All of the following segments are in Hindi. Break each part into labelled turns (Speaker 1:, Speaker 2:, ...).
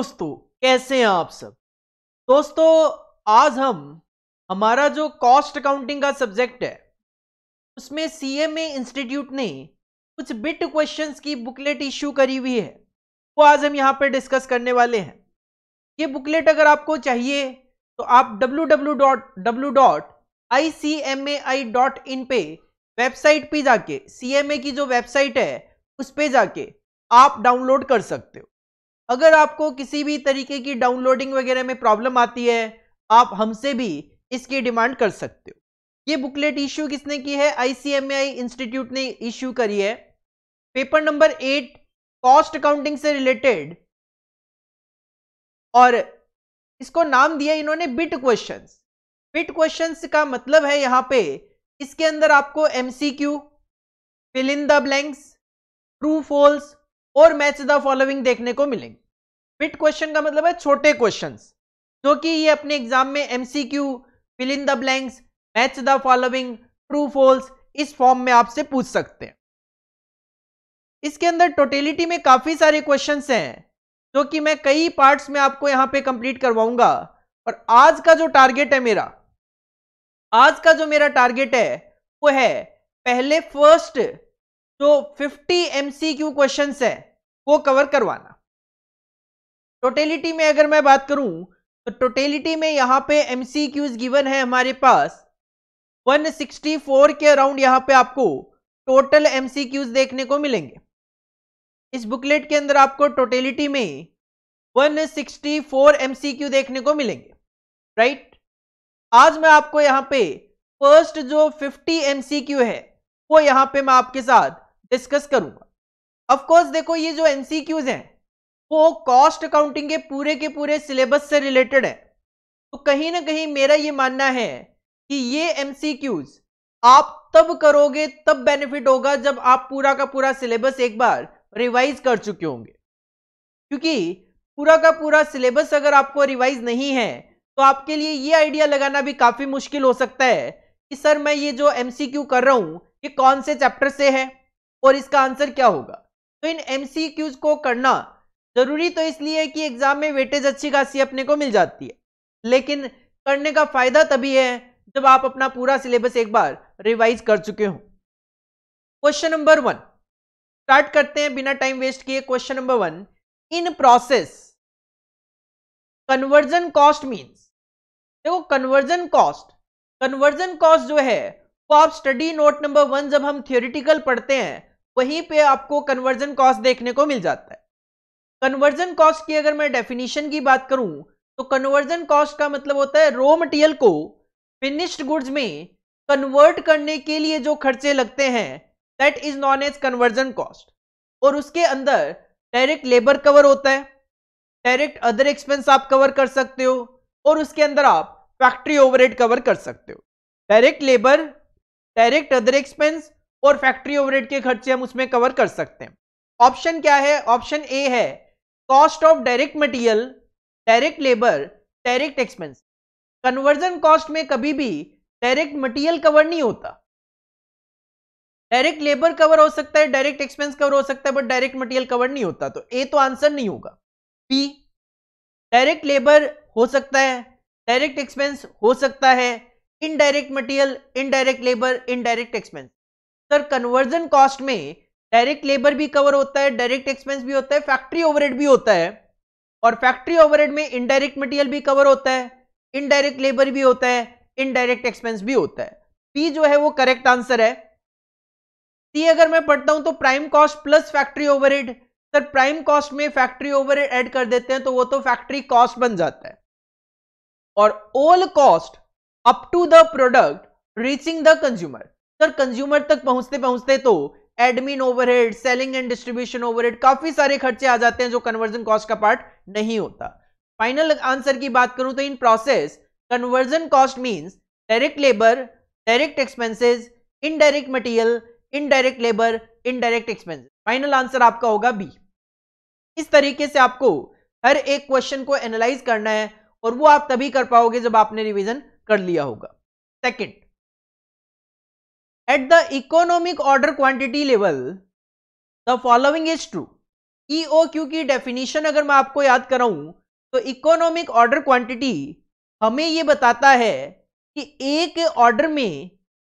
Speaker 1: दोस्तों कैसे हैं आप सब दोस्तों आज हम हमारा जो कॉस्ट अकाउंटिंग का सब्जेक्ट है उसमें सीएमए इंस्टीट्यूट ने कुछ बिट क्वेश्चंस की बुकलेट इश्यू करी हुई है वो आज हम यहाँ पर डिस्कस करने वाले हैं ये बुकलेट अगर आपको चाहिए तो आप www.icmai.in पे वेबसाइट पे जाके सीएमए की जो वेबसाइट है उस पर जाके आप डाउनलोड कर सकते हो अगर आपको किसी भी तरीके की डाउनलोडिंग वगैरह में प्रॉब्लम आती है आप हमसे भी इसकी डिमांड कर सकते हो ये बुकलेट इश्यू किसने की है आईसीएमआई इंस्टीट्यूट ने इश्यू करी है paper number eight cost accounting से रिलेटेड और इसको नाम दिया इन्होंने बिट क्वेश्चन बिट क्वेश्चन का मतलब है यहां पे इसके अंदर आपको MCQ fill in the blanks true false और मैच द फॉलोइंग देखने को मिलेंगे बिट क्वेश्चन का मतलब है छोटे क्वेश्चन जो कि ये अपने एग्जाम में MCQ fill in the blanks match the following true false इस फॉर्म में आपसे पूछ सकते हैं इसके अंदर टोटेलिटी में काफी सारे क्वेश्चन हैं जो कि मैं कई पार्ट्स में आपको यहां पे कंप्लीट करवाऊंगा और आज का जो टारगेट है मेरा आज का जो मेरा टारगेट है वो है पहले फर्स्ट जो 50 एमसीक्यू क्वेश्चंस है वो कवर करवाना टोटेलिटी में अगर मैं बात करूं तो टोटेलिटी में यहाँ पे एमसीक्यूज गिवन है हमारे पास 164 के अराउंड यहाँ पे आपको टोटल एमसीक्यूज देखने को मिलेंगे इस बुकलेट के अंदर आपको टोटेलिटी में 164 एमसीक्यू देखने को मिलेंगे राइट आज मैं आपको यहाँ पे फर्स्ट जो 50 एमसीक्यू है वो यहाँ पे मैं आपके साथ डिस्कस करूंगा अफकोर्स देखो ये जो एनसीक्यूज हैं वो कॉस्ट अकाउंटिंग के पूरे के पूरे सिलेबस से रिलेटेड है तो कहीं ना कहीं मेरा ये मानना है कि ये एमसीक्यूज आप तब करोगे तब बेनिफिट होगा जब आप पूरा का पूरा सिलेबस एक बार रिवाइज कर चुके होंगे क्योंकि पूरा का पूरा सिलेबस अगर आपको रिवाइज नहीं है तो आपके लिए ये आइडिया लगाना भी काफी मुश्किल हो सकता है कि सर मैं ये जो एमसीक्यू कर रहा हूं ये कौन से चैप्टर से है और इसका आंसर क्या होगा तो इन एमसीक्यूज को करना जरूरी तो इसलिए कि एग्जाम में वेटेज अच्छी खासी अपने को मिल जाती है लेकिन करने का फायदा तभी है जब आप अपना पूरा सिलेबस एक बार रिवाइज कर चुके हो क्वेश्चन नंबर वन स्टार्ट करते हैं बिना टाइम वेस्ट किए question number one in process conversion cost means देखो कन्वर्जन कॉस्ट कन्वर्जन कॉस्ट जो है वो आप स्टडी नोट नंबर वन जब हम थियोरिटिकल पढ़ते हैं वहीं पे आपको कन्वर्जन कॉस्ट देखने को मिल जाता है कन्वर्जन कॉस्ट की अगर मैं डेफिनेशन की बात करूं तो कन्वर्जन कॉस्ट का मतलब होता है रो मटेरियल को फिनिश्ड गुड्स में कन्वर्ट करने के लिए जो खर्चे लगते हैं that is known as conversion cost और उसके अंदर डायरेक्ट लेबर कवर होता है डायरेक्ट अदर एक्सपेंस आप कवर कर सकते हो और उसके अंदर आप फैक्ट्री ओवरहेड कवर कर सकते हो direct labour direct other expense और फैक्ट्री ओवरहेड के खर्चे हम उसमें कवर कर सकते हैं ऑप्शन क्या है ऑप्शन ए है cost of direct material direct labour direct expense conversion cost में कभी भी डायरेक्ट मटेरियल कवर नहीं होता डायरेक्ट लेबर कवर हो सकता है डायरेक्ट एक्सपेंस कवर हो सकता है बट डायरेक्ट मटेरियल कवर नहीं होता तो ए तो आंसर नहीं होगा बी डायरेक्ट लेबर हो सकता है डायरेक्ट एक्सपेंस हो सकता है indirect material indirect labour indirect expense sir conversion cost में डायरेक्ट लेबर भी कवर होता है डायरेक्ट एक्सपेंस भी होता है फैक्ट्री ओवरहेड भी होता है और फैक्ट्री ओवरहेड में इनडायरेक्ट मटेरियल भी कवर होता है इनडायरेक्ट लेबर भी होता है इनडायरेक्ट एक्सपेंस भी होता है पी जो है वो करेक्ट आंसर है सी अगर मैं पढ़ता हूं तो prime cost plus factory overhead sir prime cost में फैक्ट्री ओवरहेड ऐड कर देते हैं तो वो तो फैक्ट्री कॉस्ट बन जाता है और all cost up to the product reaching the consumer sir consumer तक पहुंचते पहुंचते तो admin overhead selling and distribution overhead काफी सारे खर्चे आ जाते हैं जो कन्वर्जन कॉस्ट का पार्ट नहीं होता फाइनल आंसर की बात करूं तो in process conversion cost means direct labour direct expenses indirect material indirect labour indirect expenses final answer आपका होगा बी इस तरीके से आपको हर एक क्वेश्चन को एनालाइज करना है और वो आप तभी कर पाओगे जब आपने रिवीजन कर लिया होगा second at the economic order order level the the is true true Q e की डेफिनेशन अगर मैं आपको याद कराऊं तो इकोनॉमिक ऑर्डर क्वांटिटी हमें यह बताता है कि एक ऑर्डर में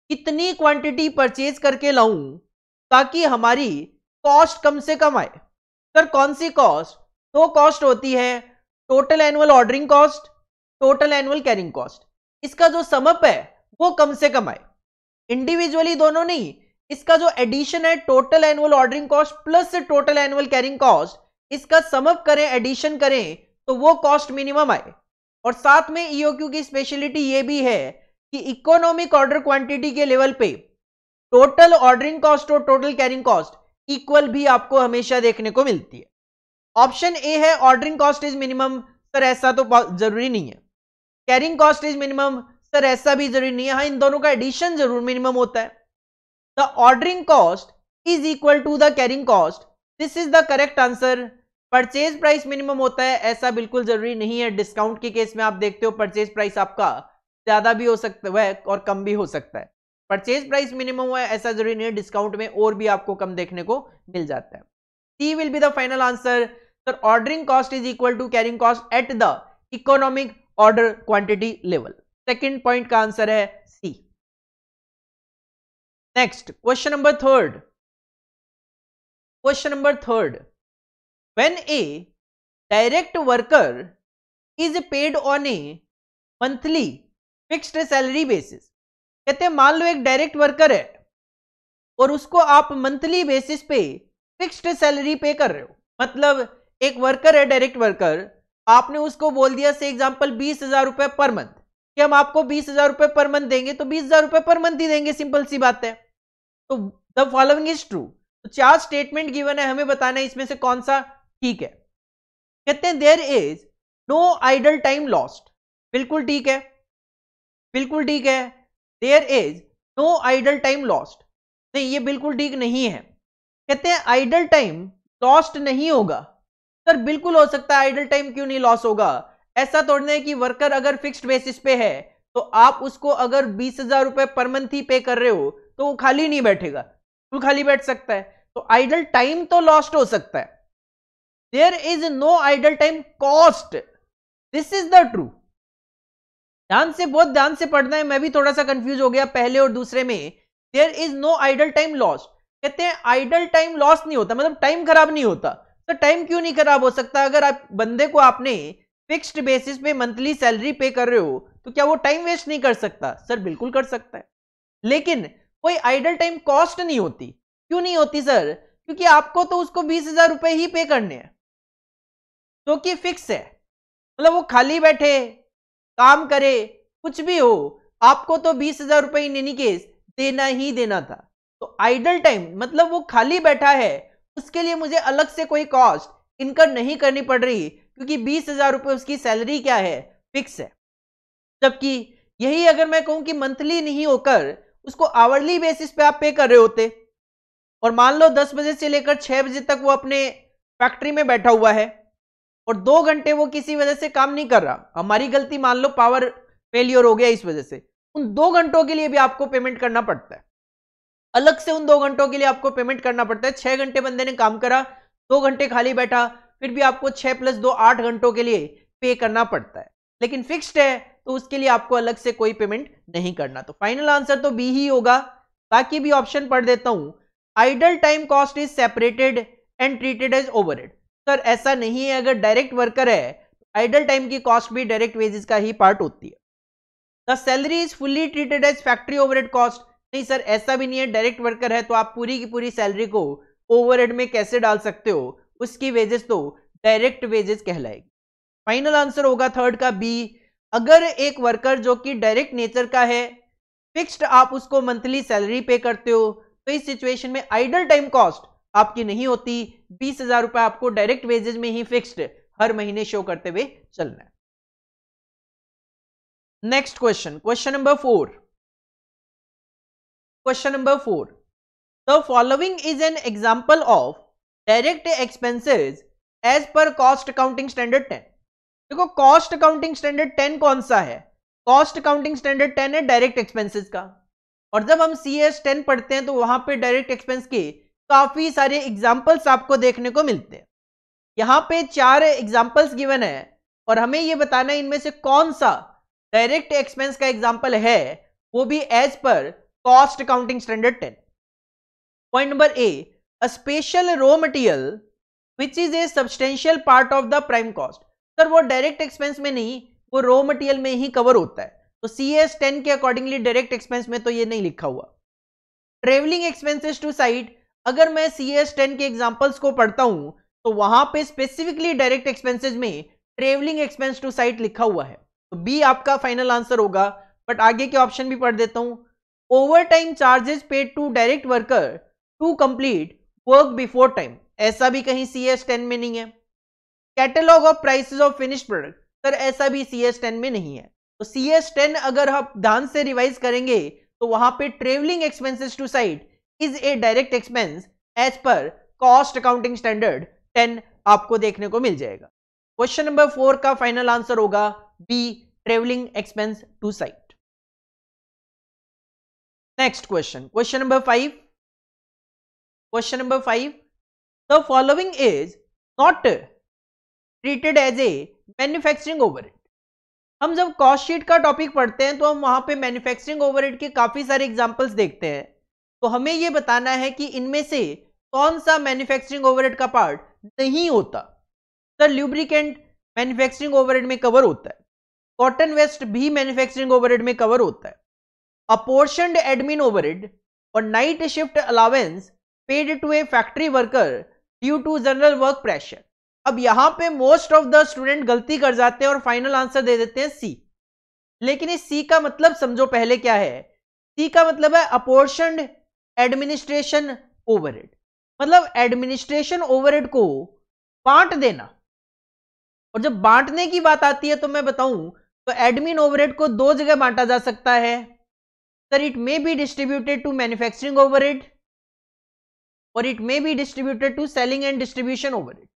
Speaker 1: कितनी क्वांटिटी परचेज करके लाऊं ताकि हमारी कॉस्ट कम से कम आए सर कौन सी कॉस्ट तो कॉस्ट होती है total annual ordering cost total annual carrying cost इसका जो समअप है वो कम से कम आए इंडिविजुअली दोनों नहीं इसका जो एडिशन है total annual ordering cost plus total annual carrying cost इसका समअप करें एडिशन करें तो वो कॉस्ट मिनिमम आए और साथ में ईओक्यू e की स्पेशलिटी ये भी है कि इकोनॉमिक ऑर्डर क्वांटिटी के लेवल पे टोटल ऑर्डरिंग कॉस्ट और टोटल कैरिंग कॉस्ट इक्वल भी आपको हमेशा देखने को मिलती है ऑप्शन ए है ordering cost is minimum sir ऐसा तो जरूरी नहीं है carrying cost is minimum sir ऐसा भी जरूरी नहीं है हाँ इन दोनों का एडिशन जरूर मिनिमम होता है the ordering cost is equal to the carrying cost this is the correct answer purchase price minimum होता है ऐसा बिल्कुल जरूरी नहीं है डिस्काउंट के केस में आप देखते हो परचेज प्राइस आपका ज्यादा भी हो सकता है और कम भी हो सकता है परचेज प्राइस मिनिमम है ऐसा जरूरी नहीं है डिस्काउंट में और भी आपको कम देखने को मिल जाता है C will be the final answer sir ordering cost is equal to carrying cost at the economic order quantity level second point का आंसर है C next
Speaker 2: question number third question number third when
Speaker 1: a direct worker is paid on a monthly fixed salary basis कहते हैं मान लो एक डायरेक्ट वर्कर है और उसको आप मंथली बेसिस पे फिक्स्ड सैलरी पे कर रहे हो मतलब एक वर्कर है डायरेक्ट वर्कर आपने उसको बोल दिया से एग्जांपल बीस हजार रुपए पर मंथ कि हम आपको बीस हजार रुपए पर मंथ देंगे तो बीस हजार रुपए पर मंथ ही देंगे सिंपल सी बात है तो द फॉलोइंग इज ट्रू तो चार स्टेटमेंट गिवन है हमें बताना है इसमें से कौन सा ठीक है कहते हैं there is no idle time lost बिल्कुल ठीक है बिल्कुल ठीक है there is no idle time lost नहीं ये बिल्कुल ठीक नहीं है कहते हैं आइडल टाइम लॉस्ट नहीं होगा सर बिल्कुल हो सकता है आइडल टाइम क्यों नहीं लॉस होगा ऐसा तोड़ना है कि वर्कर अगर फिक्स्ड बेसिस पे है तो आप उसको अगर बीस हजार रुपए पर मंथ ही पे कर रहे हो तो वो खाली नहीं बैठेगा बिल्कुल खाली बैठ सकता है तो आइडल टाइम तो लॉस्ट हो सकता है there is no idle time cost this is the true ध्यान से बहुत ध्यान से पढ़ना है मैं भी थोड़ा सा कंफ्यूज हो गया पहले और दूसरे में there is no idle time lost कहते हैं आइडल टाइम लॉस नहीं होता मतलब टाइम खराब नहीं होता तो टाइम क्यों नहीं खराब हो सकता अगर आप बंदे को आपने फिक्स्ड बेसिस पे मंथली सैलरी पे कर रहे हो तो क्या वो टाइम वेस्ट नहीं कर सकता सर बिल्कुल कर सकता है लेकिन कोई आइडल टाइम कॉस्ट नहीं होती क्यों नहीं होती सर क्योंकि आपको तो उसको बीस हजार रुपए ही पे करने हैं तो कि फिक्स है मतलब वो खाली बैठे काम करे कुछ भी हो आपको तो बीस हजार रुपए इन एनी केस देना ही देना था तो आइडल टाइम मतलब वो खाली बैठा है उसके लिए मुझे अलग से कोई कॉस्ट इनकर नहीं करनी पड़ रही क्योंकि बीस हजार रुपए उसकी सैलरी क्या है फिक्स है जबकि यही अगर मैं कहूं कि मंथली नहीं होकर उसको आवरली बेसिस पे आप पे कर रहे होते और मान लो दस बजे से लेकर छह बजे तक वो अपने फैक्ट्री में बैठा हुआ है और दो घंटे वो किसी वजह से काम नहीं कर रहा हमारी गलती मान लो पावर फेलियर हो गया इस वजह से उन दो घंटों के लिए भी आपको पेमेंट करना पड़ता है अलग से उन दो घंटों के लिए आपको पेमेंट करना पड़ता है छह घंटे बंदे ने काम करा दो घंटे खाली बैठा फिर भी आपको छः प्लस दो आठ घंटों के लिए पे करना पड़ता है लेकिन फिक्स्ड है तो उसके लिए आपको अलग से कोई पेमेंट नहीं करना तो फाइनल आंसर तो बी ही होगा बाकी भी ऑप्शन पढ़ देता हूं idle time cost is separated and treated as over sir ऐसा नहीं है अगर डायरेक्ट वर्कर है तो आइडल टाइम की कॉस्ट भी डायरेक्ट वेजेस का ही पार्ट होती है the salary is fully treated as factory overhead cost नहीं सर ऐसा भी नहीं है डायरेक्ट वर्कर है तो आप पूरी की पूरी सैलरी को ओवरहेड में कैसे डाल सकते हो उसकी वेजेस तो डायरेक्ट वेजेस कहलाएगी फाइनल आंसर होगा थर्ड का बी अगर एक वर्कर जो कि डायरेक्ट नेचर का है फिक्स्ड आप उसको मंथली सैलरी पे करते हो तो इस सिचुएशन में आइडल टाइम कॉस्ट आपकी नहीं होती बीस हजार रुपए आपको डायरेक्ट वेजेस में ही फिक्स्ड हर महीने शो करते हुए चलना है next question question number four question number four the following is an example of direct expenses as per cost accounting standard ten देखो कॉस्ट अकाउंटिंग स्टैंडर्ड टेन कौन सा है कॉस्ट अकाउंटिंग स्टैंडर्ड टेन है डायरेक्ट एक्सपेंसेस का और जब हम सी एस टेन पढ़ते हैं तो वहां पे डायरेक्ट एक्सपेंस के काफी सारे एग्जाम्पल्स आपको देखने को मिलते हैं यहाँ पे चार एग्जाम्पल्स गिवन है और हमें ये बताना है इनमें से कौन सा डायरेक्ट एक्सपेंस का एग्जाम्पल है वो भी as per cost accounting standard ten point number A a special raw material which is a substantial part of the prime cost sir वो डायरेक्ट एक्सपेंस में नहीं वो रॉ मटीरियल में ही कवर होता है तो सी एस टेन के अकॉर्डिंगली डायरेक्ट एक्सपेंस में तो ये नहीं लिखा हुआ ट्रेवलिंग एक्सपेंसेस टू साइट अगर मैं सी एस टेन के एग्जाम्पल्स को पढ़ता हूँ तो वहां पर स्पेसिफिकली डायरेक्ट एक्सपेंसिस में ट्रेवलिंग एक्सपेंस टू साइट लिखा हुआ है तो बी आपका फाइनल आंसर होगा बट आगे के ऑप्शन भी पढ़ देता हूँ overtime charges paid to direct worker to complete work before time ऐसा भी कहीं सी एस टेन में नहीं है catalogue of prices of finished product sir ऐसा भी सी एस टेन में नहीं है तो सी एस टेन अगर आप ध्यान से रिवाइज करेंगे तो वहां पे travelling expenses to site is a direct expense as per cost accounting standard ten आपको देखने को मिल जाएगा क्वेश्चन नंबर फोर का फाइनल आंसर होगा B travelling expense to site next question question number five
Speaker 2: Question number 5. The following is not
Speaker 1: treated as a manufacturing overhead. हम जब कॉस्ट शीट का टॉपिक पढ़ते हैं तो हम वहां पे मैन्युफैक्चरिंग ओवरहेड के काफी सारे एग्जांपल्स देखते हैं तो हमें यह बताना है कि इनमें से कौन सा मैन्युफैक्चरिंग ओवरहेड का पार्ट नहीं होता सर ल्यूब्रिकेंट मैन्युफैक्चरिंग ओवरहेड में कवर होता है कॉटन वेस्ट भी मैन्युफैक्चरिंग ओवरहेड में कवर होता है अपोर्शनड एडमिन ओवरहेड और night shift allowance paid to a factory worker due to general work pressure अब यहां पे मोस्ट ऑफ द स्टूडेंट गलती कर जाते हैं और फाइनल आंसर दे देते हैं सी लेकिन इस सी का मतलब समझो पहले क्या है सी का मतलब है अपोर्शन एडमिनिस्ट्रेशन ओवरहेड मतलब एडमिनिस्ट्रेशन ओवरहेड को बांट देना और जब बांटने की बात आती है तो मैं बताऊं तो एडमिन ओवरहेड को दो जगह बांटा जा सकता है sir it may be distributed to manufacturing overhead or it may be distributed to selling and distribution over it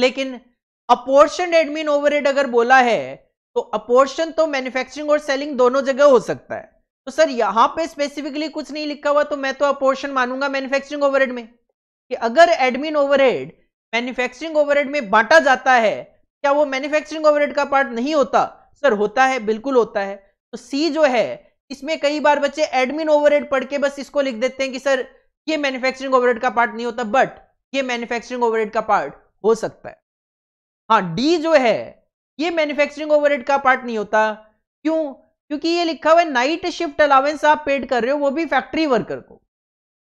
Speaker 1: लेकिन अपोर्शन एडमिन ओवरहेड अगर बोला है तो अपोर्शन तो मैन्युफैक्चरिंग और सेलिंग दोनों जगह हो सकता है तो सर यहां पे स्पेसिफिकली कुछ नहीं लिखा हुआ तो मैं तो अपोर्शन मानूंगा मैन्युफैक्चरिंग ओवर में कि अगर एडमिन ओवरहेड मैन्युफैक्चरिंग ओवर में बांटा जाता है क्या वो मैन्युफैक्चरिंग ओवर का पार्ट नहीं होता सर होता है बिल्कुल होता है तो सी जो है इसमें कई बार बच्चे एडमिन ओवरहेड पढ़ के बस इसको लिख देते हैं कि सर ये मैन्युफैक्चरिंग ओवरहेड का पार्ट नहीं होता बट ये मैन्युफैक्चरिंग ओवरहेड का पार्ट हो सकता है हाँ डी जो है ये मैन्युफैक्चरिंग ओवरहेड का पार्ट नहीं होता क्यों क्योंकि ये लिखा हुआ है नाइट शिफ्ट अलावेंस आप पेड कर रहे हो वो भी फैक्ट्री वर्कर को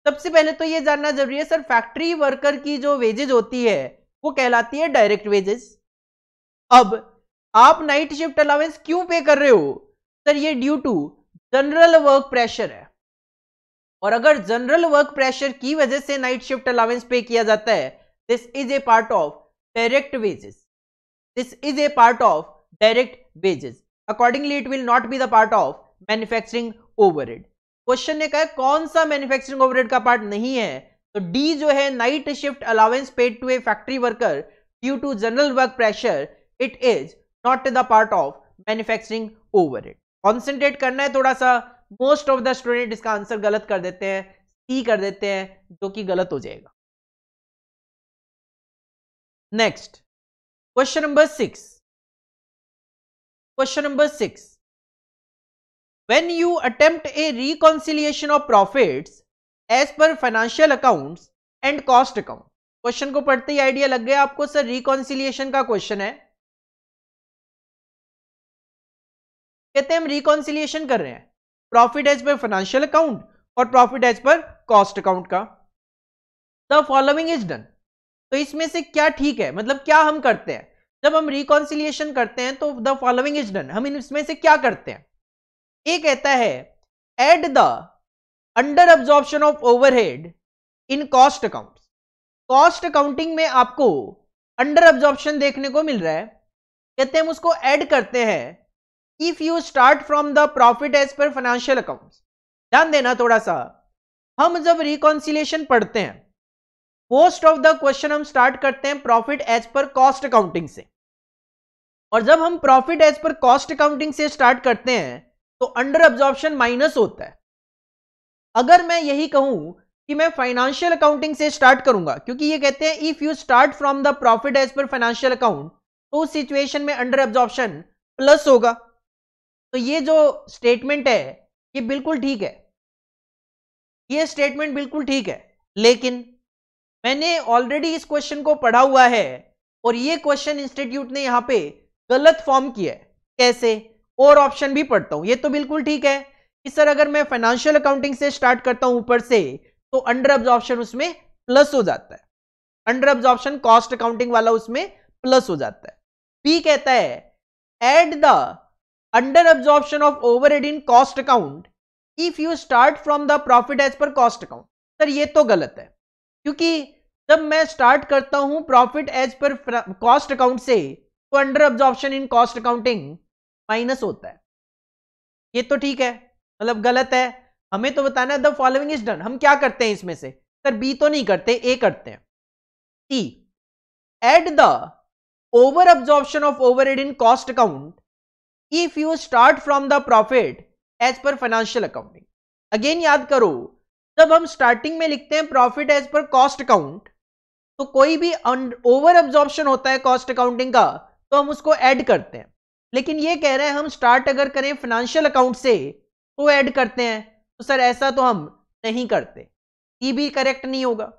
Speaker 1: सबसे पहले तो ये जानना जरूरी है सर फैक्ट्री वर्कर की जो वेजेज होती है वो कहलाती है डायरेक्ट वेजेस अब आप नाइट शिफ्ट अलावेंस क्यों पे कर रहे हो सर ये due to general work pressure है और अगर जनरल वर्क प्रेशर की वजह से नाइट शिफ्ट अलाउेंस पे किया जाता है this is a part of direct wages this is a part of direct wages accordingly it will not be the part of manufacturing overhead question ने कहा कौन सा मैन्युफैक्चरिंग ओवरहेड का पार्ट नहीं है तो डी जो है night shift allowance paid to a factory worker due to general work pressure it is not the part of manufacturing overhead concentrate करना है थोड़ा सा मोस्ट ऑफ द स्टूडेंट इसका आंसर गलत कर देते हैं सी कर देते हैं जो कि गलत हो जाएगा
Speaker 2: next question number six
Speaker 1: question number six when you attempt a reconciliation of profit as per financial accounts and cost account question को पढ़ते ही आइडिया लग गया आपको सर रिकॉन्सिलियेशन का क्वेश्चन है
Speaker 2: कहते हैं हम रिकॉन्सिलियेशन कर रहे हैं profit as per
Speaker 1: financial account और profit as per cost account का द फॉलोइंग इज डन तो इसमें से क्या ठीक है मतलब क्या हम करते हैं जब हम रिकॉन्सिलियेशन करते हैं तो द फॉलोइंग इज डन हम इसमें से क्या करते हैं ये कहता है add the under absorption of overhead in cost account cost accounting में आपको अंडर ऑब्जॉर्प्शन देखने को मिल रहा है कहते हैं हम उसको एड करते हैं if you start from the profit as per financial account ध्यान देना थोड़ा सा हम जब रिकॉन्सिलेशन पढ़ते हैं मोस्ट ऑफ द क्वेश्चन हम स्टार्ट करते हैं profit as per cost accounting से और जब हम profit as per cost accounting से स्टार्ट करते हैं तो अंडर ऑब्जॉर्प्शन माइनस होता है अगर मैं यही कहूं कि मैं फाइनेंशियल अकाउंटिंग से स्टार्ट करूंगा क्योंकि ये कहते हैं if you start from the profit as per financial account तो उस सिचुएशन में अंडर ऑब्जॉर्प्शन प्लस होगा तो ये जो स्टेटमेंट है ये बिल्कुल ठीक है ये स्टेटमेंट बिल्कुल ठीक है लेकिन मैंने ऑलरेडी इस क्वेश्चन को पढ़ा हुआ है और ये क्वेश्चन इंस्टीट्यूट ने यहां पे गलत फॉर्म किया है कैसे और ऑप्शन भी पढ़ता हूं ये तो बिल्कुल ठीक है कि सर अगर मैं फाइनेंशियल अकाउंटिंग से स्टार्ट करता हूं ऊपर से तो अंडर ऑब्जॉर्प्शन उसमें प्लस हो जाता है अंडर ऑब्जॉर्प्शन कॉस्ट अकाउंटिंग वाला उसमें प्लस हो जाता है बी कहता है at the under absorption of overhead in cost account if you start from the profit as per cost account sir ये तो गलत है क्योंकि जब मैं स्टार्ट करता हूं profit as per cost account से तो under absorption in cost accounting minus होता है ये तो ठीक है मतलब गलत है हमें तो बताना है द फॉलोइंग इज डन हम क्या करते हैं इसमें से सर बी तो नहीं करते ए करते हैं T at the over absorption of over in cost account if you start from the profit as per financial accounting again याद करो जब हम स्टार्टिंग में लिखते हैं profit as per cost account तो कोई भी ओवर एब्जॉर्प्शन होता है कॉस्ट अकाउंटिंग का तो हम उसको ऐड करते हैं लेकिन ये कह रहे हैं हम स्टार्ट अगर करें फाइनेंशियल अकाउंट से तो ऐड करते हैं तो सर ऐसा तो हम नहीं करते ये भी करेक्ट नहीं होगा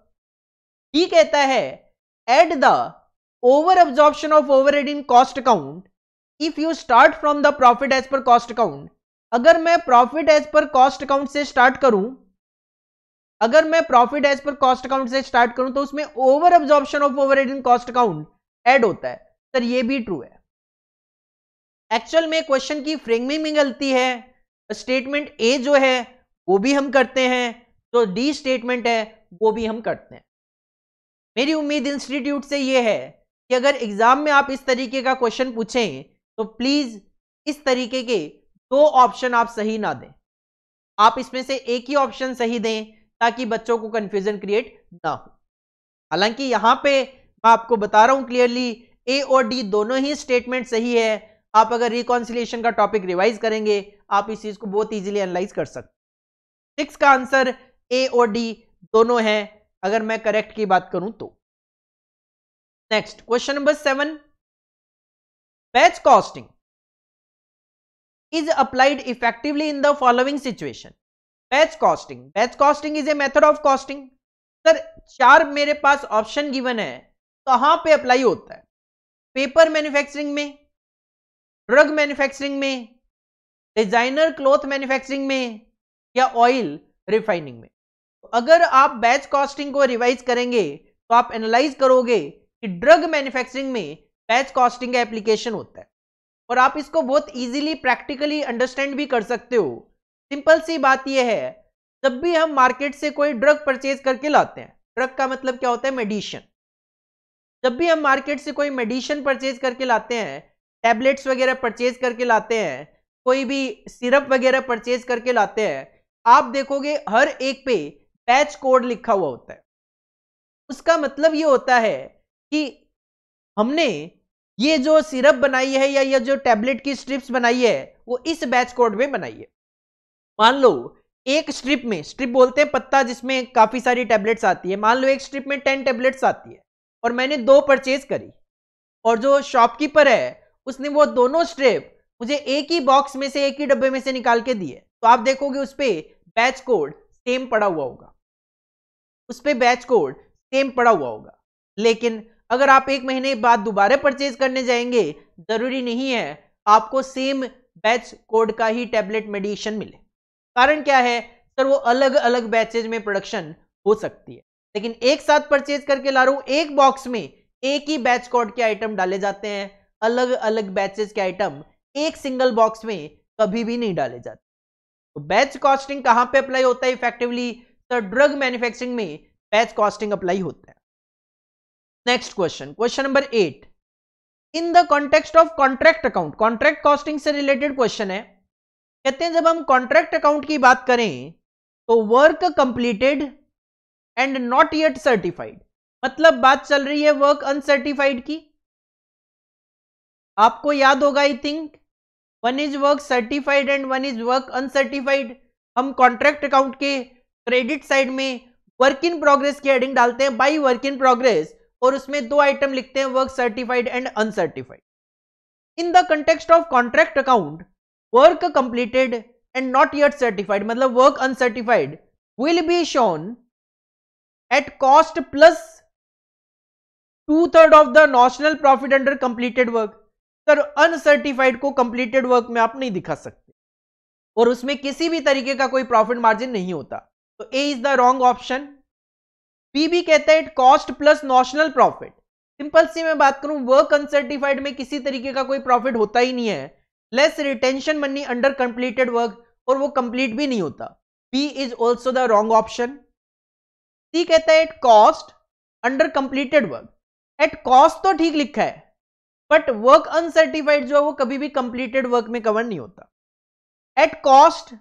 Speaker 1: ये कहता है add the over absorption of over in cost account if you start from the profit as per cost account अगर मैं profit as per cost account से स्टार्ट करूं अगर मैं profit as per cost account से स्टार्ट करूं तो उसमें over absorption of over in cost account add होता है सर ये भी ट्रू है एक्चुअल में क्वेश्चन की फ्रेमिंग में गलती है स्टेटमेंट ए जो है वो भी हम करते हैं जो तो डी स्टेटमेंट है वो भी हम करते हैं मेरी उम्मीद इंस्टीट्यूट से ये है कि अगर एग्जाम में आप इस तरीके का क्वेश्चन पूछें तो प्लीज इस तरीके के दो ऑप्शन आप सही ना दें आप इसमें से एक ही ऑप्शन सही दें ताकि बच्चों को कंफ्यूजन क्रिएट ना हो हालांकि यहां पे मैं आपको बता रहा हूं क्लियरली ए और डी दोनों ही स्टेटमेंट सही है आप अगर रिकॉन्सिलेशन का टॉपिक रिवाइज करेंगे आप इस चीज को बहुत इजीली एनालाइज कर सकते सिक्स का आंसर ए और डी दोनों है अगर मैं करेक्ट की बात करूं तो next question number seven batch costing is applied effectively in the following situation batch costing batch costing is a method of costing sir चार मेरे पास ऑप्शन गिवन है कहां पे अप्लाई होता है पेपर मैन्युफैक्चरिंग में ड्रग मैन्युफैक्चरिंग में डिजाइनर क्लॉथ मैन्युफैक्चरिंग में या ऑयल रिफाइनिंग में तो अगर आप बैच कॉस्टिंग को रिवाइज करेंगे तो आप एनालाइज करोगे कि ड्रग मैन्युफैक्चरिंग में बैच कॉस्टिंग का एप्लीकेशन होता है और आप इसको बहुत इजीली प्रैक्टिकली अंडरस्टैंड भी कर सकते हो सिंपल सी बात यह है जब भी हम मार्केट से कोई ड्रग परचेज करके लाते हैं ड्रग का मतलब क्या होता है मेडिशन जब भी हम मार्केट से कोई मेडिशन परचेज करके लाते हैं टैबलेट्स वगैरह परचेज करके लाते हैं कोई भी सिरप वगैरह परचेज करके लाते हैं आप देखोगे हर एक पे बैच कोड लिखा हुआ होता है उसका मतलब ये होता है कि हमने ये जो सिरप बनाई है या ये जो टैबलेट की स्ट्रिप्स बनाई है वो इस बैच कोड में बनाई है मान लो एक स्ट्रिप में स्ट्रिप बोलते हैं पत्ता जिसमें काफी सारी टैबलेट्स आती है मान लो एक स्ट्रिप में टेन टैबलेट्स आती है और मैंने दो परचेज करी और जो शॉपकीपर है उसने वो दोनों स्ट्रिप मुझे एक ही बॉक्स में से एक ही डब्बे में से निकाल के दिए तो आप देखोगे उस पर बैच कोड सेम पड़ा हुआ होगा उस पर बैच कोड सेम पड़ा हुआ होगा लेकिन अगर आप एक महीने बाद दोबारा परचेज करने जाएंगे जरूरी नहीं है आपको सेम बैच कोड का ही टैबलेट मेडिएशन मिले कारण क्या है सर वो अलग अलग बैचेज में प्रोडक्शन हो सकती है लेकिन एक साथ परचेज करके ला रहा एक बॉक्स में एक ही बैच कोड के आइटम डाले जाते हैं अलग अलग बैचेज के आइटम एक सिंगल बॉक्स में कभी भी नहीं डाले जाते तो बैच कॉस्टिंग कहाँ पे अप्लाई होता है इफेक्टिवली सर ड्रग मैन्युफैक्चरिंग में बैच कॉस्टिंग अप्लाई होता है next question question number eight in the context of contract account contract costing से रिलेटेड क्वेश्चन है कहते हैं जब हम कॉन्ट्रैक्ट अकाउंट की बात करें तो work completed and not yet certified मतलब बात चल रही है वर्क अनसर्टिफाइड की आपको याद होगा I think one is work certified and one is work uncertified हम कॉन्ट्रैक्ट अकाउंट के क्रेडिट साइड में वर्क इन प्रोग्रेस की हेडिंग डालते हैं बाई वर्क इन प्रोग्रेस और उसमें दो आइटम लिखते हैं work certified and uncertified in the context of contract account work completed and not yet certified मतलब work uncertified will be shown at cost plus two third of the notional profit under completed work sir uncertified को कंप्लीटेड वर्क में आप नहीं दिखा सकते और उसमें किसी भी तरीके का कोई प्रॉफिट मार्जिन नहीं होता तो A is the wrong option PB कहता है it cost plus notional profit simple C मैं बात करूं वर्क अनसर्टिफाइड में किसी तरीके का कोई प्रॉफिट होता ही नहीं है less retention money under completed work और वो कंप्लीट भी नहीं होता B is also the wrong option C कहता है it cost under completed work at cost तो ठीक लिखा है बट वर्क अनसर्टिफाइड जो है वो कभी भी कंप्लीटेड वर्क में कवर नहीं होता at cost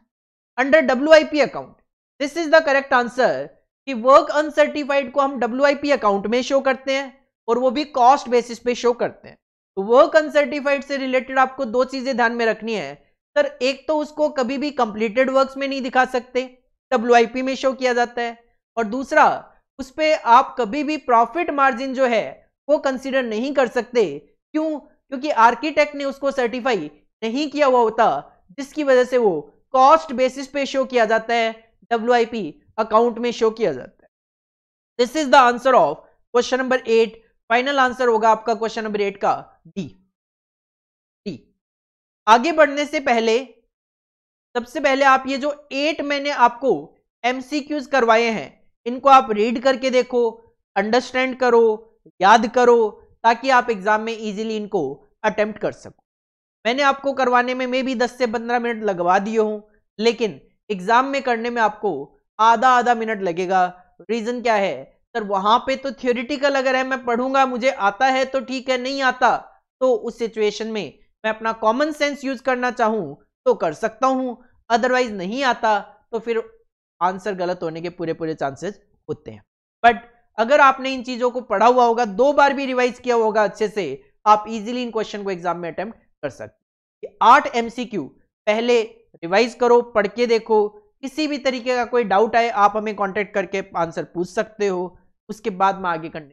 Speaker 1: under W account this is the correct answer कि वर्क अनसर्टिफाइड को हम डब्ल्यू अकाउंट में शो करते हैं और वो भी कॉस्ट बेसिस पे शो करते हैं तो वर्क अनसर्टिफाइड से रिलेटेड आपको दो चीजें ध्यान में रखनी है सर एक तो उसको कभी भी कंप्लीटेड वर्क में नहीं दिखा सकते डब्ल्यू में शो किया जाता है और दूसरा उस पर आप कभी भी प्रॉफिट मार्जिन जो है वो कंसिडर नहीं कर सकते क्यों क्योंकि आर्किटेक्ट ने उसको सर्टिफाई नहीं किया हुआ होता जिसकी वजह से वो कॉस्ट बेसिस पे शो किया जाता है डब्ल्यू अकाउंट में शो किया जाता है this is the answer of question number eight final answer होगा आपका क्वेश्चन नंबर एट का डी डी आगे बढ़ने से पहले सबसे पहले आप ये जो एट मैंने आपको एमसीक्यूज करवाए हैं इनको आप रीड करके देखो अंडरस्टैंड करो याद करो ताकि आप एग्जाम में इजीली इनको अटेम्प्ट कर सको मैंने आपको करवाने में मे भी 10 से 15 मिनट लगवा दिए हूं लेकिन एग्जाम में करने में आपको आधा आधा मिनट लगेगा रीजन क्या है सर वहां पे तो थियोरिटिकल अगर है मैं पढ़ूंगा मुझे आता है तो ठीक है नहीं आता तो उस सिचुएशन में मैं अपना कॉमन सेंस यूज करना चाहूं तो कर सकता हूं अदरवाइज नहीं आता तो फिर आंसर गलत होने के पूरे पूरे चांसेस होते हैं बट अगर आपने इन चीजों को पढ़ा हुआ होगा दो बार भी रिवाइज किया होगा अच्छे से आप इजिली इन क्वेश्चन को एग्जाम में अटेम्प्ट कर सकते आठ एमसीक्यू पहले रिवाइज करो पढ़ के देखो किसी भी तरीके का कोई डाउट आए आप हमें कॉन्टेक्ट करके आंसर पूछ सकते हो उसके बाद मैं आगे कंटिन्यू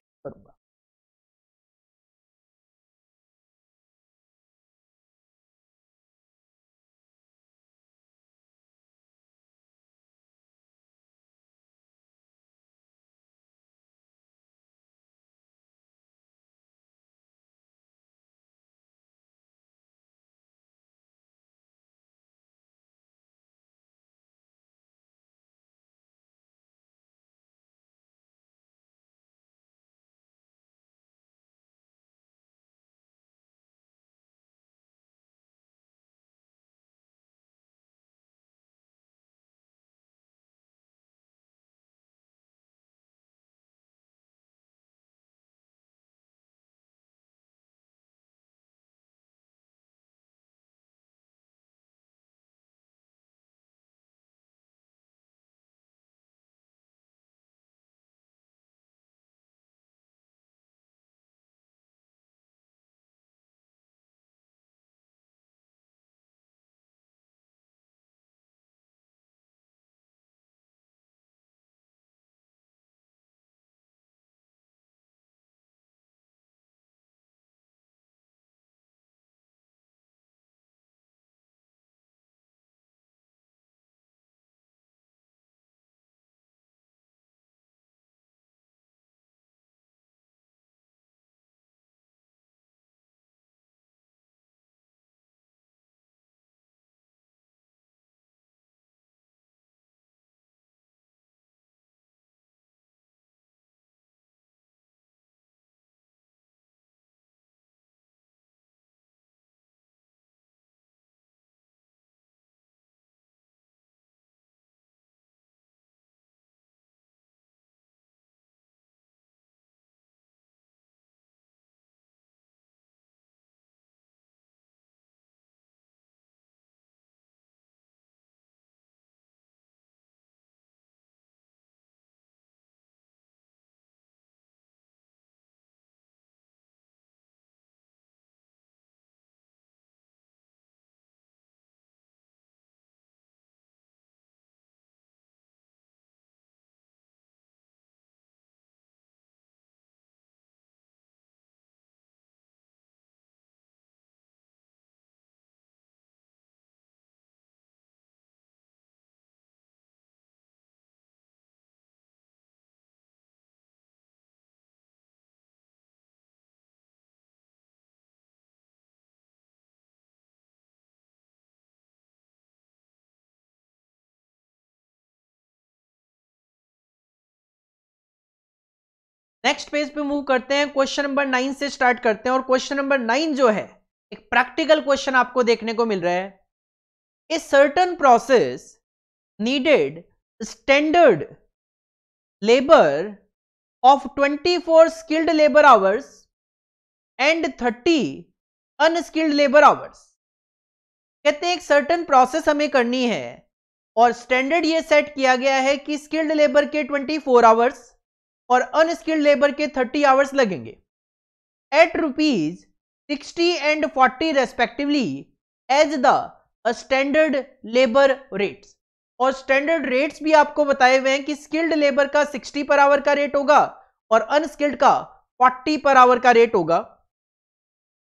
Speaker 1: नेक्स्ट पेज पे मूव करते हैं क्वेश्चन नंबर नाइन से स्टार्ट करते हैं और क्वेश्चन नंबर नाइन जो है एक प्रैक्टिकल क्वेश्चन आपको देखने को मिल रहा है a certain process needed standard labour of 24 skilled labour hours and 30 unskilled labour hours कहते हैं एक सर्टन प्रोसेस हमें करनी है और स्टैंडर्ड ये सेट किया गया है कि स्किल्ड लेबर के 24 आवर्स और अनस्किल्ड लेबर के थर्टी आवर्स लगेंगे at rupees sixty and forty respectively as the standard labour rates और स्टैंडर्ड रेट्स भी आपको बताए हुए हैं कि स्किल्ड लेबर का 60 पर आवर का रेट होगा और अनस्किल्ड का 40 पर आवर का रेट होगा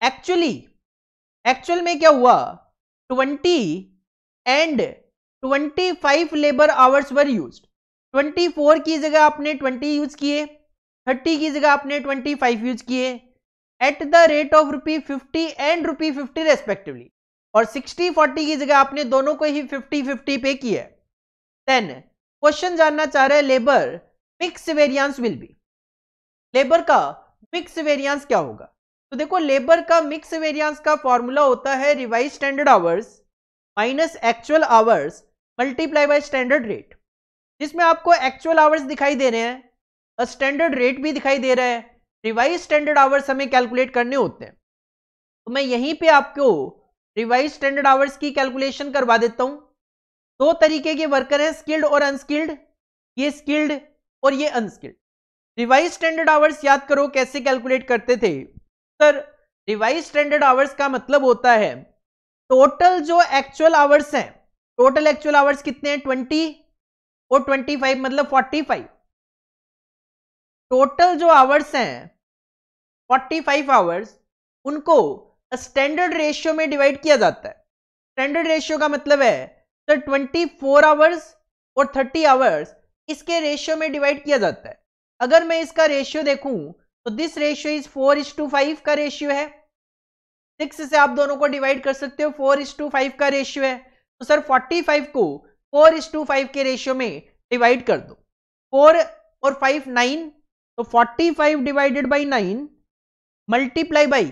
Speaker 1: एक्चुअली एक्चुअल में क्या हुआ 20 and 25 labour hours were used twenty four की जगह आपने ट्वेंटी यूज किए थर्टी की जगह आपने ट्वेंटी फाइव यूज किए at the rate of rupee fifty and rupee fifty respectively और सिक्सटी फोर्टी की जगह आपने दोनों को ही फिफ्टी फिफ्टी पे किया देन क्वेश्चन जानना चाह रहे हैं labour mix variance will be labour का मिक्स वेरियंस क्या होगा तो देखो लेबर का मिक्स वेरियंस का फॉर्मूला होता है revise standard hours minus actual hours multiply by standard rate जिसमें आपको एक्चुअल आवर्स दिखाई दे रहे हैं स्टैंडर्ड रेट भी दिखाई दे रहा है रिवाइज स्टैंडर्ड आवर्स हमें कैलकुलेट करने होते हैं तो मैं यहीं पे आपको रिवाइज स्टैंडर्ड आवर्स की कैलकुलेशन करवा देता हूं दो तरीके के वर्कर हैं स्किल्ड और अनस्किल्ड ये स्किल्ड और ये अनस्किल्ड रिवाइज स्टैंडर्ड आवर्स याद करो कैसे कैलकुलेट करते थे सर रिवाइज स्टैंडर्ड आवर्स का मतलब होता है टोटल जो एक्चुअल आवर्स हैं टोटल एक्चुअल आवर्स कितने हैं ट्वेंटी और 25 मतलब 45 टोटल जो आवर्स हैं 45 आवर्स उनको स्टैंडर्ड रेशियो में डिवाइड किया जाता है स्टैंडर्ड रेशियो का मतलब है सर 24 आवर्स और 30 आवर्स इसके रेशियो में डिवाइड किया जाता है अगर मैं इसका रेशियो देखूं तो this ratio is four is to five का रेशियो है सिक्स से आप दोनों को डिवाइड कर सकते हो फोर इज टू फाइव का रेशियो है तो सर फोर्टी फाइव को फोर इस टू फाइव के रेशियो में डिवाइड कर दो फोर और फाइव नाइन तो forty five divided by nine multiply by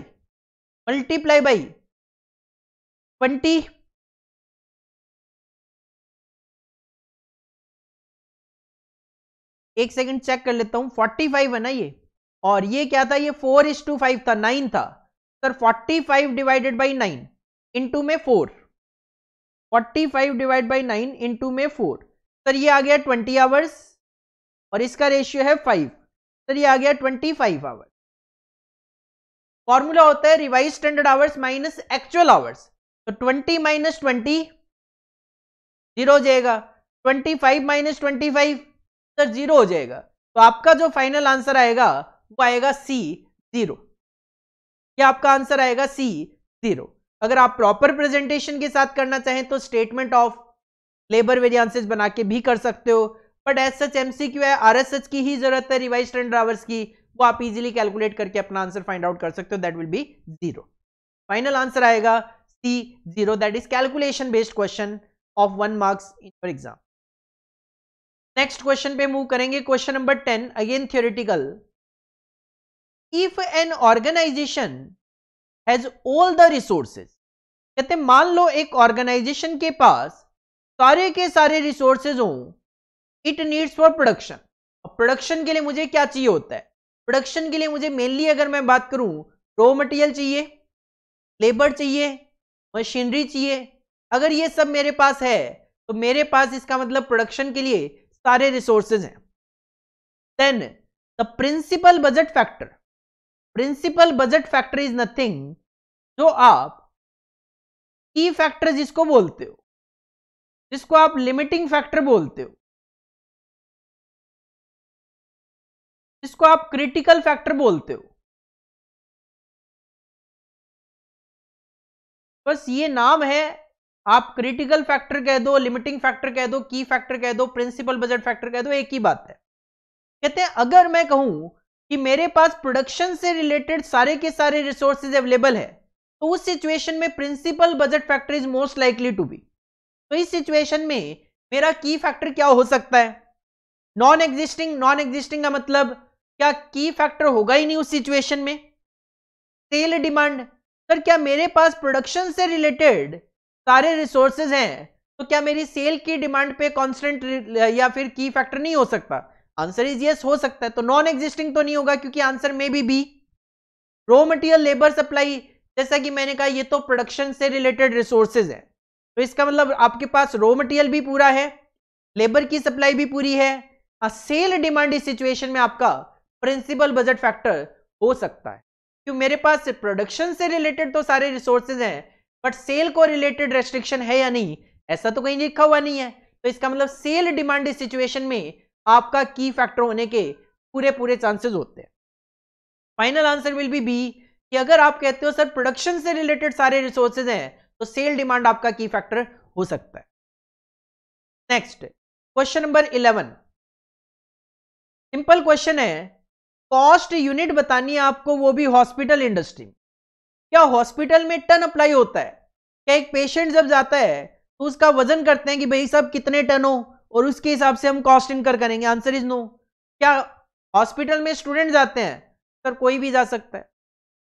Speaker 1: multiply by
Speaker 2: twenty
Speaker 1: एक सेकंड चेक कर लेता हूं फोर्टी फाइव है ना ये और ये क्या था ये फोर इज टू फाइव था नाइन था sir forty five divided by nine into में four forty five divide by nine into में फोर सर ये आ गया ट्वेंटी आवर्स और इसका रेशियो है फाइव सर ये आ गया ट्वेंटी फाइव आवर्स फॉर्मूला होता है revise standard hours minus actual hours तो ट्वेंटी माइनस ट्वेंटी जीरो हो जाएगा twenty five minus twenty five sir zero हो जाएगा तो आपका जो फाइनल आंसर आएगा वो आएगा सी जीरो आपका आंसर आएगा सी जीरो अगर आप प्रॉपर प्रेजेंटेशन के साथ करना चाहें तो स्टेटमेंट ऑफ लेबर वेरियांसेस बना के भी कर सकते हो बट एस सच क्यू है एच की ही जरूरत है रिवाइज स्टैंडर्ड आवर्स की वो आप इजीली कैलकुलेट करके अपना आंसर फाइंड आउट कर सकते हो that will be zero final answer आएगा C zero that is calculation based question of one marks in for exam next question पे मूव करेंगे question number ten again theoretical if an organisation has all the resources कहते मान लो एक ऑर्गेनाइजेशन के पास सारे के सारे रिसोर्सेज हो it needs for production production के लिए मुझे क्या चाहिए होता है प्रोडक्शन के लिए मुझे मेनली अगर मैं बात करूं रॉ मटेरियल चाहिए लेबर चाहिए मशीनरी चाहिए अगर ये सब मेरे पास है तो मेरे पास इसका मतलब प्रोडक्शन के लिए सारे रिसोर्सेज हैं then the principal budget
Speaker 2: factor principal budget factor is nothing जो आप की e फैक्टर जिसको बोलते हो जिसको आप लिमिटिंग फैक्टर बोलते हो जिसको आप क्रिटिकल फैक्टर बोलते हो बस
Speaker 1: ये नाम है आप क्रिटिकल फैक्टर कह दो लिमिटिंग फैक्टर कह दो की फैक्टर कह दो प्रिंसिपल बजट फैक्टर कह दो एक ही बात है कहते हैं अगर मैं कहूं कि मेरे पास प्रोडक्शन से रिलेटेड सारे के सारे रिसोर्सेज अवेलेबल है तो उस सिचुएशन में principal budget factor is most likely to be तो इस सिचुएशन में मेरा की फैक्टर क्या हो सकता है नॉन एग्जिस्टिंग नॉन एग्जिस्टिंग का मतलब क्या की फैक्टर होगा ही नहीं उस सिचुएशन में सेल डिमांड सर क्या मेरे पास प्रोडक्शन से रिलेटेड सारे रिसोर्सेज हैं तो क्या मेरी सेल की डिमांड पे कॉन्स्टेंट या फिर की फैक्टर नहीं हो सकता आंसर इज यस हो सकता है तो नॉन एग्जिस्टिंग तो नहीं होगा क्योंकि आंसर में भी B raw material labour supply जैसा कि मैंने कहा ये तो प्रोडक्शन से रिलेटेड रिसोर्सेज है तो इसका मतलब आपके पास रॉ मटेरियल भी पूरा है लेबर की सप्लाई भी पूरी है सेल डिमांड इस सिचुएशन में आपका प्रिंसिपल बजट फैक्टर हो सकता है क्यों मेरे पास प्रोडक्शन से रिलेटेड तो सारे रिसोर्सेज हैं बट सेल को रिलेटेड रेस्ट्रिक्शन है या नहीं ऐसा तो कहीं लिखा हुआ नहीं है तो इसका मतलब सेल डिमांड इस सिचुएशन में आपका की फैक्टर होने के पूरे पूरे चांसेस होते हैं final answer will be B कि अगर आप कहते हो सर प्रोडक्शन से रिलेटेड सारे रिसोर्सेज हैं तो सेल डिमांड आपका की फैक्टर हो सकता है next question number eleven simple question है कॉस्ट यूनिट बतानी है आपको वो भी हॉस्पिटल इंडस्ट्री में क्या हॉस्पिटल में टन अप्लाई होता है क्या एक पेशेंट जब जाता है तो उसका वजन करते हैं कि भाई साहब कितने टन हो और उसके हिसाब से हम कॉस्ट इनकर करेंगे आंसर इज नो क्या हॉस्पिटल में स्टूडेंट जाते हैं सर कोई भी जा सकता है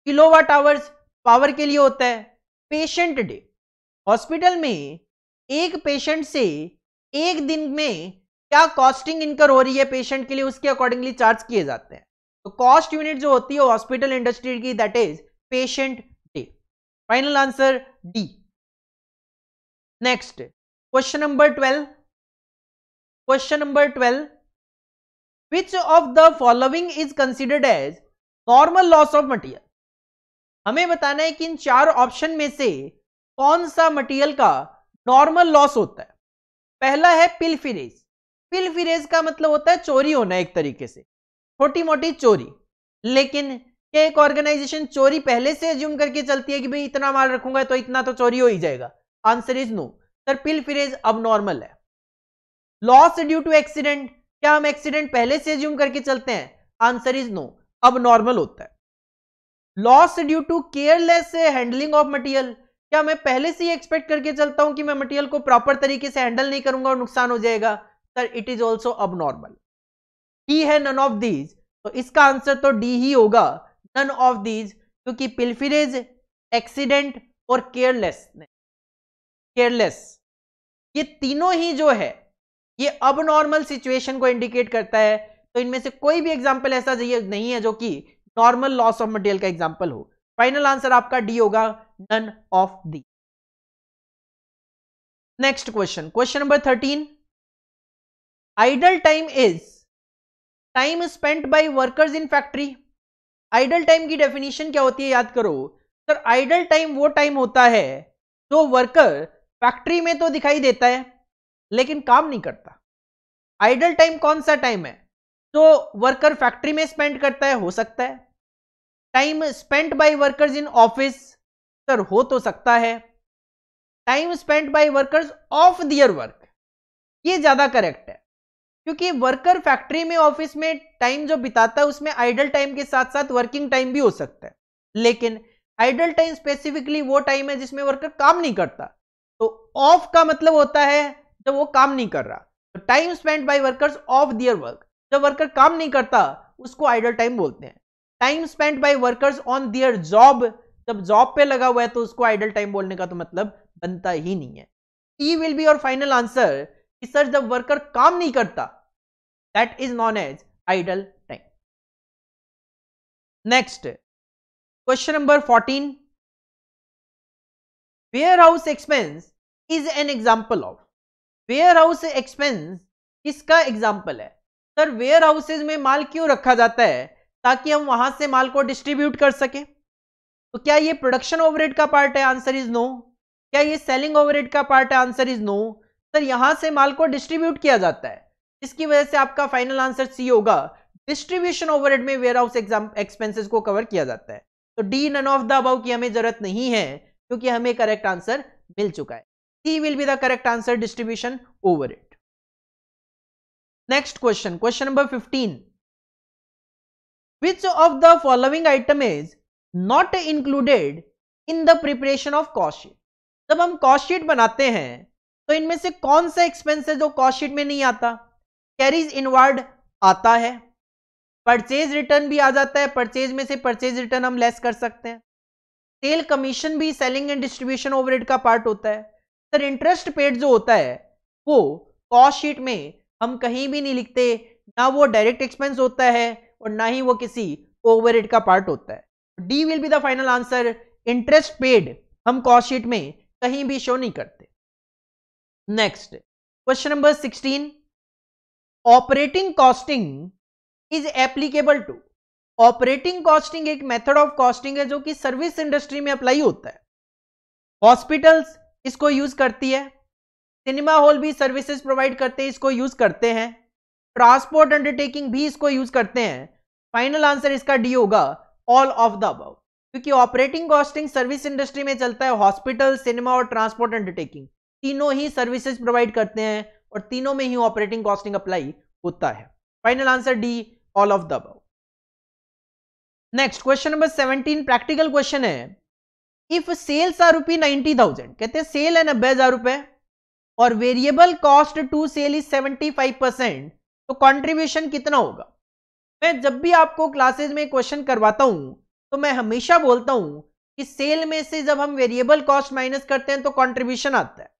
Speaker 1: किलोवाट आवर्स पावर के लिए होता है पेशेंट डे हॉस्पिटल में एक पेशेंट से एक दिन में क्या कॉस्टिंग इनकर हो रही है पेशेंट के लिए उसके अकॉर्डिंगली चार्ज किए जाते हैं तो कॉस्ट यूनिट जो होती है हॉस्पिटल इंडस्ट्री की that is patient day final answer D
Speaker 2: next question number twelve question
Speaker 1: number twelve which of the following is considered as normal loss of material हमें बताना है कि इन चार ऑप्शन में से कौन सा मटेरियल का नॉर्मल लॉस होता है पहला है पिलफिरेज पिलफिरेज का मतलब होता है चोरी होना एक तरीके से छोटी मोटी चोरी लेकिन क्या एक ऑर्गेनाइजेशन चोरी पहले से एज्यूम करके चलती है कि भाई इतना माल रखूंगा तो इतना तो चोरी हो ही जाएगा answer is no sir pilferage अब नॉर्मल है लॉस ड्यू टू एक्सीडेंट क्या हम एक्सीडेंट पहले से एज्यूम करके चलते हैं आंसर इज नो अब नॉर्मल होता है loss due to careless handling of material क्या मैं पहले से ही एक्सपेक्ट करके चलता हूं कि मैं मटेरियल को प्रॉपर तरीके से हैंडल नहीं करूंगा और नुकसान हो जाएगा सर इट इज ऑल्सो अब नॉर्मल ही है नन ऑफ दीज तो इसका आंसर तो डी ही होगा नन ऑफ दीज क्योंकि पिल्फिरेज एक्सीडेंट और केयरलेस केयरलेस ये तीनों ही जो है ये अब नॉर्मल सिचुएशन को इंडिकेट करता है तो इनमें से कोई भी एग्जाम्पल ऐसा नहीं है जो कि नॉर्मल लॉस ऑफ मटेरियल का एग्जाम्पल हो फाइनल आंसर आपका डी होगा none of the next question question number thirteen idle time is time spent by workers in factory idle time की डेफिनेशन क्या होती है याद करो सर आइडल टाइम वो टाइम होता है जो वर्कर फैक्ट्री में तो दिखाई देता है लेकिन काम नहीं करता आइडल टाइम कौन सा टाइम है तो वर्कर फैक्ट्री में स्पेंड करता है हो सकता है time spend by workers in office sir हो तो सकता है time spend by workers of their work ये ज्यादा करेक्ट है क्योंकि वर्कर फैक्ट्री में ऑफिस में टाइम जो बिताता है उसमें आइडल टाइम के साथ साथ वर्किंग टाइम भी हो सकता है लेकिन आइडल टाइम स्पेसिफिकली वो टाइम है जिसमें वर्कर काम नहीं करता तो ऑफ का मतलब होता है जब वो काम नहीं कर रहा तो time spend by workers of their work जब वर्कर काम नहीं करता उसको आइडल टाइम बोलते हैं time spend by workers on their job जब जॉब पे लगा हुआ है तो उसको आइडल टाइम बोलने का तो मतलब बनता ही नहीं है ई विल बी और फाइनल आंसर कि सर जब वर्कर काम नहीं करता that is known as idle time
Speaker 2: next question number fourteen 
Speaker 1: warehouse expense is an example of warehouse expense किसका एग्जाम्पल है सर वेयर हाउसेज में माल क्यों रखा जाता है ताकि हम वहां से माल को डिस्ट्रीब्यूट कर सके तो क्या ये प्रोडक्शन ओवरहेड का पार्ट है आंसर इज नो क्या ये सेलिंग ओवरहेड का पार्ट है आंसर इज नो सर यहां से माल को डिस्ट्रीब्यूट किया जाता है इसकी वजह से आपका फाइनल आंसर सी होगा डिस्ट्रीब्यूशन ओवरहेड में वेयर हाउस एग्जाम एक्सपेंसेस को कवर किया जाता है तो D none of the above की हमें जरूरत नहीं है क्योंकि हमें करेक्ट आंसर मिल चुका है C will be the correct answer distribution it next question question number fifteen which of the following item is not included in the preparation of cost sheet जब हम कॉस्टशीट बनाते हैं तो इनमें से कौन सा एक्सपेंस है जो कॉस्टशीट में नहीं आता कैरीज इनवर्ड आता है परचेज रिटर्न भी आ जाता है परचेज में से परचेज रिटर्न हम लेस कर सकते हैं सेल कमीशन भी सेलिंग एंड डिस्ट्रीब्यूशन ओवरहेड का पार्ट होता है सर इंटरेस्ट पेड जो होता है वो कॉस्ट शीट में हम कहीं भी नहीं लिखते ना वो डायरेक्ट एक्सपेंस होता है और ना ही वो किसी ओवर का पार्ट होता है D will be the final answer interest paid हम कॉस्ट शीट में कहीं भी शो नहीं करते next question number sixteen operating costing is applicable to operating costing एक मेथड ऑफ कॉस्टिंग है जो कि सर्विस इंडस्ट्री में अप्लाई होता है हॉस्पिटल्स इसको यूज करती है सिनेमा हॉल भी सर्विसेज प्रोवाइड करते हैं इसको यूज करते हैं ट्रांसपोर्ट अंडरटेकिंग भी इसको यूज करते हैं फाइनल आंसर इसका डी होगा ऑल ऑफ द अब क्योंकि ऑपरेटिंग कॉस्टिंग सर्विस इंडस्ट्री में चलता है हॉस्पिटल सिनेमा और ट्रांसपोर्ट अंडरटेकिंग तीनों ही सर्विसेज प्रोवाइड करते हैं और तीनों में ही ऑपरेटिंग कॉस्टिंग अप्लाई होता है final answer D all of the अब next question number seventeen practical question है if sales are rupee ninety thousand कहते हैं सेल है नब्बे हजार रुपए और variable cost to sale is 75 percent तो कंट्रीब्यूशन कितना होगा मैं जब भी आपको क्लासेज में क्वेश्चन करवाता हूं तो मैं हमेशा बोलता हूं कि सेल में से जब हम वेरिएबल कॉस्ट माइनस करते हैं तो कंट्रीब्यूशन आता है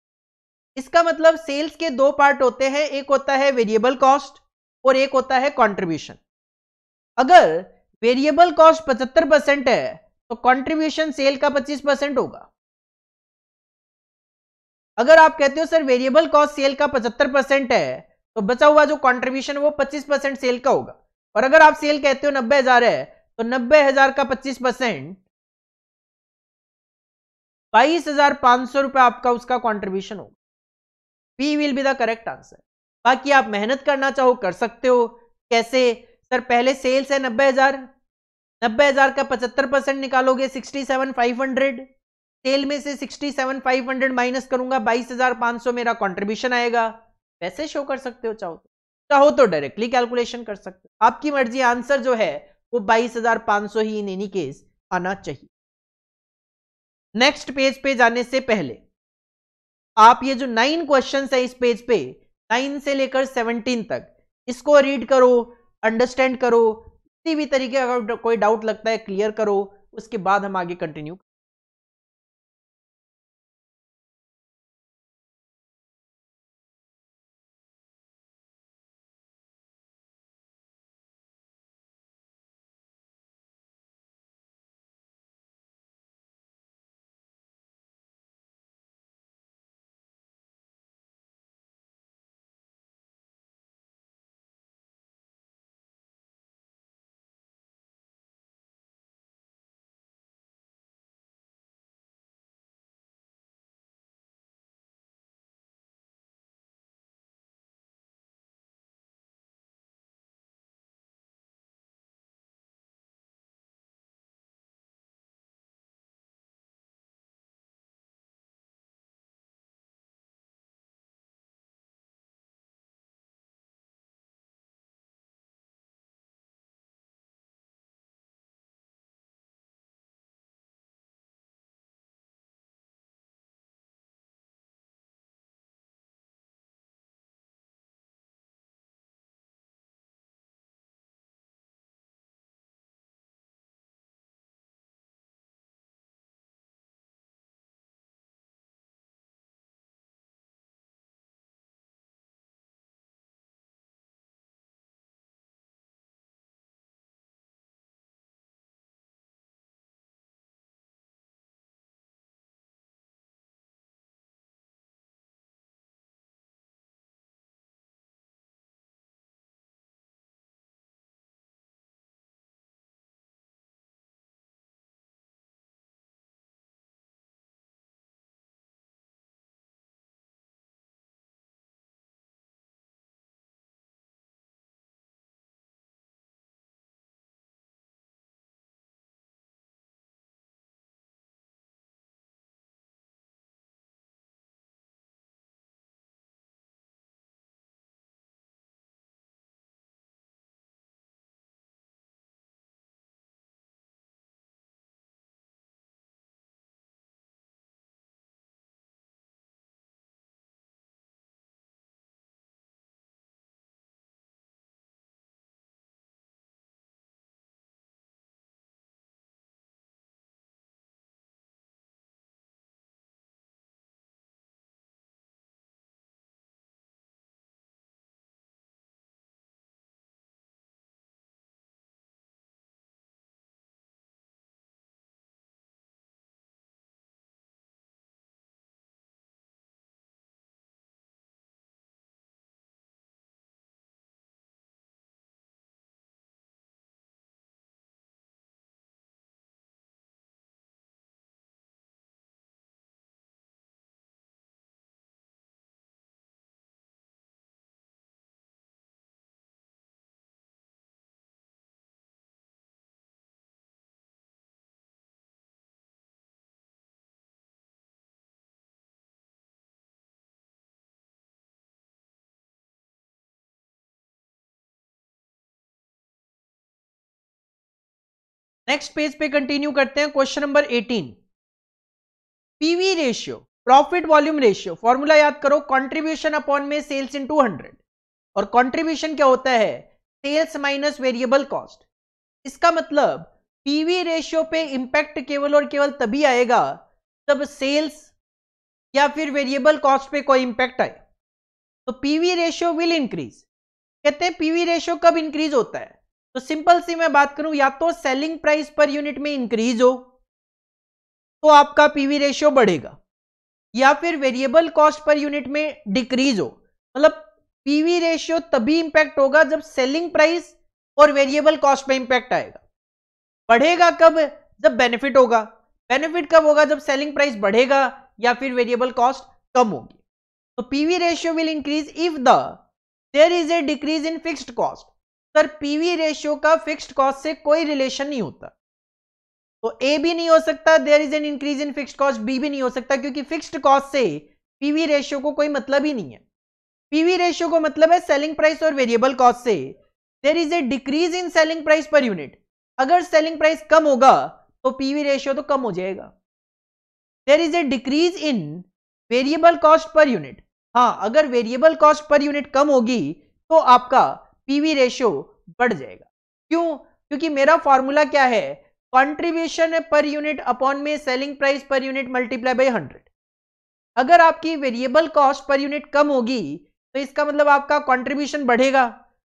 Speaker 1: इसका मतलब सेल्स के दो पार्ट होते हैं एक होता है वेरिएबल कॉस्ट और एक होता है कंट्रीब्यूशन अगर वेरिएबल कॉस्ट 75 परसेंट है तो कंट्रीब्यूशन सेल का 25 परसेंट होगा अगर आप कहते हो सर वेरिएबल कॉस्ट सेल का पचहत्तर परसेंट है तो बचा हुआ जो कॉन्ट्रीब्यूशन वो पच्चीस परसेंट सेल का होगा और अगर आप सेल कहते हो नब्बे हजार है तो नब्बे हजार का पच्चीस परसेंट बाईस हजार पांच सौ रुपए आपका उसका कॉन्ट्रीब्यूशन होगा B will be the correct answer बाकी आप मेहनत करना चाहो कर सकते हो कैसे सर पहले सेल्स है नब्बे हजार नब्बे हजार का पचहत्तर परसेंट निकालोगे सिक्सटी सेवन फाइव हंड्रेड तेल में से sixty seven five hundred minus करूंगा बाईस हजार पांच सौ मेरा कॉन्ट्रीब्यूशन आएगा वैसे शो कर सकते हो चाहो तो चाहो तो डायरेक्टली कैलकुलेशन कर सकते हो आपकी मर्जी आंसर जो है वो बाईस हजार पांच सौ ही इन एनी केस आना चाहिए नेक्स्ट पेज पे जाने से पहले आप ये जो नाइन क्वेश्चन है इस पेज पे नाइन से लेकर सेवनटीन तक इसको रीड करो अंडरस्टैंड करो किसी भी तरीके का कोई डाउट लगता है क्लियर करो उसके बाद हम आगे कंटिन्यू नेक्स्ट पेज पे कंटिन्यू करते हैं question number 18 PV ratio profit volume ratio formula याद करो कंट्रीब्यूशन अपॉन में सेल्स इन 200 और कंट्रीब्यूशन क्या होता है सेल्स माइनस वेरिएबल कॉस्ट इसका मतलब पीवी रेशियो पे इंपैक्ट केवल और केवल तभी आएगा जब सेल्स या फिर वेरिएबल कॉस्ट पे कोई इंपैक्ट आए तो पीवी रेशियो विल इंक्रीज कहते हैं पीवी रेशियो कब इंक्रीज होता है तो सिंपल सी मैं बात करूं या तो सेलिंग प्राइस पर यूनिट में इंक्रीज हो तो आपका पीवी रेशियो बढ़ेगा या फिर वेरिएबल कॉस्ट पर यूनिट में डिक्रीज हो मतलब पीवी रेशियो तभी इंपैक्ट होगा जब सेलिंग प्राइस और वेरिएबल कॉस्ट पे इंपैक्ट आएगा बढ़ेगा कब जब बेनिफिट होगा बेनिफिट कब होगा जब सेलिंग प्राइस बढ़ेगा या फिर वेरिएबल कॉस्ट कम होगी तो PV ratio will increase if the there is a decrease in fixed cost sir PV ratio का फिक्स्ड कॉस्ट से कोई रिलेशन नहीं होता तो ए भी नहीं हो सकता there is an increase in fixed cost B भी नहीं हो सकता क्योंकि फिक्स्ड कॉस्ट से पीवी रेशियो को कोई मतलब ही नहीं है पीवी रेशियो को मतलब है सेलिंग प्राइस और वेरिएबल कॉस्ट से there is a decrease in selling price per unit अगर सेलिंग प्राइस कम होगा तो पीवी रेशियो तो कम हो जाएगा there is a decrease in variable cost per unit हाँ अगर वेरिएबल कॉस्ट पर यूनिट कम होगी तो आपका पीवी रेशियो बढ़ जाएगा क्यों क्योंकि मेरा फॉर्मूला क्या है कंट्रीब्यूशन पर यूनिट अपॉन में selling price per unit multiply by hundred अगर आपकी वेरिएबल कॉस्ट पर यूनिट कम होगी तो इसका मतलब आपका कॉन्ट्रीब्यूशन बढ़ेगा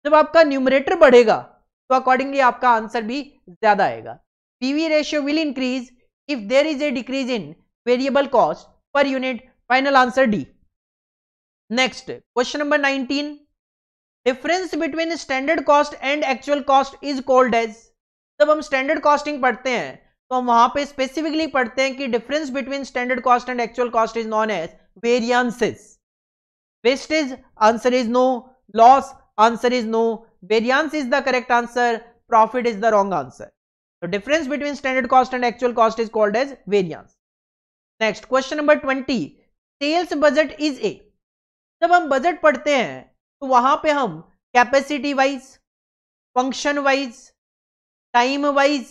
Speaker 1: जब आपका न्यूमरेटर बढ़ेगा तो अकॉर्डिंगली आपका आंसर भी ज्यादा आएगा PV ratio will increase if there is a decrease in variable cost per unit final answer D next question number nineteen difference between standard cost and actual cost is called as जब हम स्टैंडर्ड कॉस्टिंग पढ़ते हैं तो हम वहां पे स्पेसिफिकली पढ़ते हैं कि difference between standard cost and actual cost is known as variances wastage answer is no loss answer is no variance is the correct answer profit is the wrong answer तो difference between standard cost and actual cost is called as variance next question number twenty sales budget is a जब हम बजट पढ़ते हैं तो वहां पे हम capacity wise function wise time wise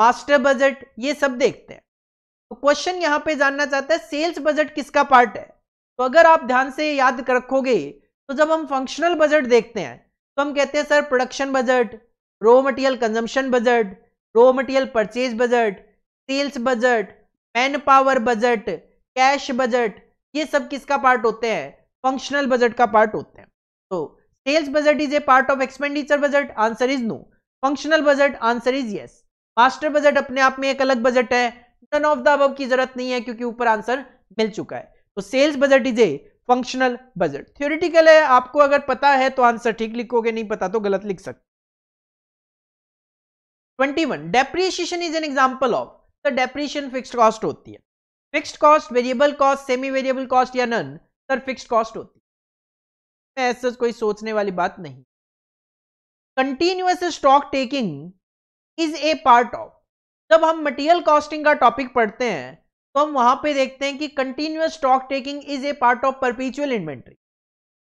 Speaker 1: master budget ये सब देखते हैं तो क्वेश्चन यहाँ पे जानना चाहता है सेल्स बजट किसका पार्ट है तो अगर आप ध्यान से याद रखोगे तो जब हम फंक्शनल बजट देखते हैं तो हम कहते हैं sir production budget raw material consumption budget raw material purchase budget sales budget man power budget cash budget ये सब किसका पार्ट होते हैं फंक्शनल बजट का पार्ट होते हैं तो sales budget is a part of expenditure budget answer is no functional budget answer is yes master budget अपने आप में एक अलग बजट है नन ऑफ द अब की जरूरत नहीं है क्योंकि ऊपर आंसर मिल चुका है तो sales budget is a functional budget theoretical है आपको अगर पता है तो आंसर ठीक लिखोगे नहीं पता तो गलत लिख सकते 21 depreciation is an example of the depreciation fixed cost होती है fixed cost variable cost semi variable cost या नन सर फिक्स्ड कॉस्ट होती है ऐसा कोई सोचने वाली बात नहीं continuous stock taking is a part of जब हम मटेरियल कॉस्टिंग का टॉपिक पढ़ते हैं तो हम वहां पे देखते हैं कि continuous stock taking is a part of perpetual inventory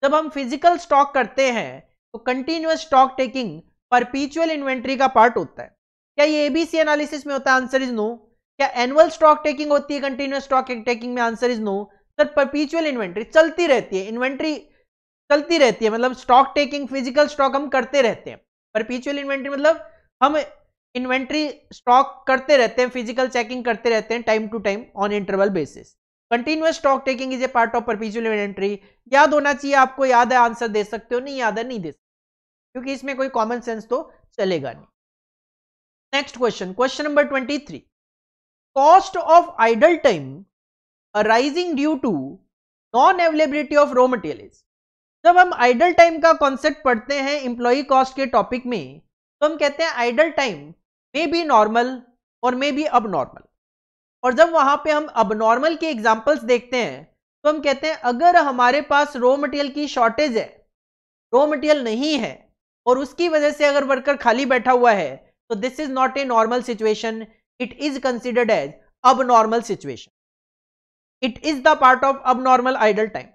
Speaker 1: जब हम फिजिकल स्टॉक करते हैं तो continuous stock taking perpetual inventory का पार्ट होता है क्या ये एबीसी एनालिसिस में होता है आंसर इज नो क्या एनुअल स्टॉक टेकिंग होती है कंटिन्यूस स्टॉक टेकिंग में answer is no sir perpetual inventory चलती रहती है इन्वेंट्री चलती रहती है मतलब स्टॉक टेकिंग फिजिकल स्टॉक हम करते रहते हैं परपीचुअल इन्वेंट्री मतलब हम इन्वेंट्री स्टॉक करते रहते हैं फिजिकल चेकिंग करते रहते हैं time to time on interval basis continuous stock taking is a part of perpetual inventory याद होना चाहिए आपको याद है आंसर दे सकते हो नहीं याद है नहीं दे सकते क्योंकि इसमें कोई कॉमन सेंस तो चलेगा नहीं next question question number twenty three cost of idle time arising due to non availability of raw material जब हम आइडल टाइम का कॉन्सेप्ट पढ़ते हैं इंप्लॉई कॉस्ट के टॉपिक में तो हम कहते हैं idle time may be normal और मे बी अब नॉर्मल और जब वहां पे हम अब नॉर्मल के एग्जाम्पल्स देखते हैं तो हम कहते हैं अगर हमारे पास रॉ मटेरियल की शॉर्टेज है रॉ मटेरियल नहीं है और उसकी वजह से अगर वर्कर खाली बैठा हुआ है तो this is not a normal situation it is considered as abnormal situation it is the part of abnormal idle time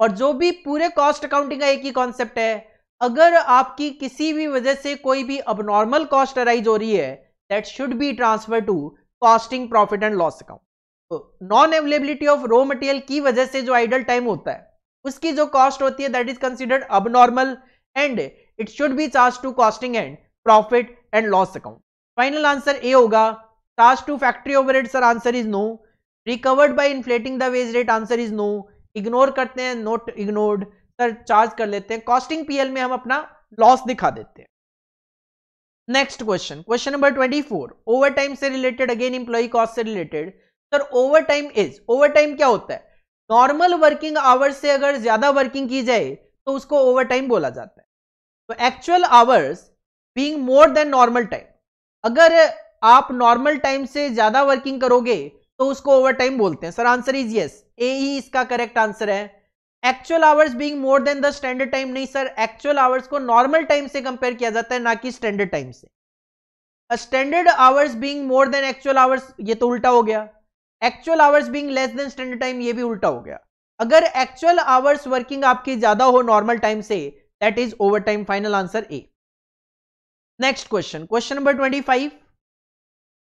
Speaker 1: और जो भी पूरे कॉस्ट अकाउंटिंग का एक ही कॉन्सेप्ट है अगर आपकी किसी भी वजह से कोई भी अब नॉर्मल कॉस्ट अराइज हो रही है that should be transfer to costing profit and loss account तो non availability of raw material की वजह से जो आइडल टाइम होता है उसकी जो कॉस्ट होती है that is considered abnormal and it should be charge to costing and profit and loss account final answer A होगा charge to factory overheads sir answer is no recovered by inflating the wage rate answer is no ignore करते हैं नोट इग्नोर्ड सर चार्ज कर लेते हैं कॉस्टिंग पीएल में हम अपना लॉस दिखा देते हैं next question question number twenty four overtime से रिलेटेड अगेन इंप्लॉई कॉस्ट से related sir overtime is overtime क्या होता है नॉर्मल वर्किंग आवर्स से अगर ज्यादा वर्किंग की जाए तो उसको ओवर टाइम बोला जाता है तो actual hours being more than normal time अगर आप नॉर्मल टाइम से ज्यादा वर्किंग करोगे तो उसको ओवर टाइम बोलते हैं sir answer is yes A ही इसका करेक्ट आंसर है actual hours being more than the standard time नहीं सर एक्चुअल आवर्स को नॉर्मल टाइम से कंपेयर किया जाता है ना कि स्टैंडर्ड टाइम से standard hours being more than actual hours ये तो उल्टा हो गया actual hours being less than standard time ये भी उल्टा हो गया अगर एक्चुअल आवर्स वर्किंग आपकी ज्यादा हो नॉर्मल टाइम से that is overtime final answer A next question question number twenty five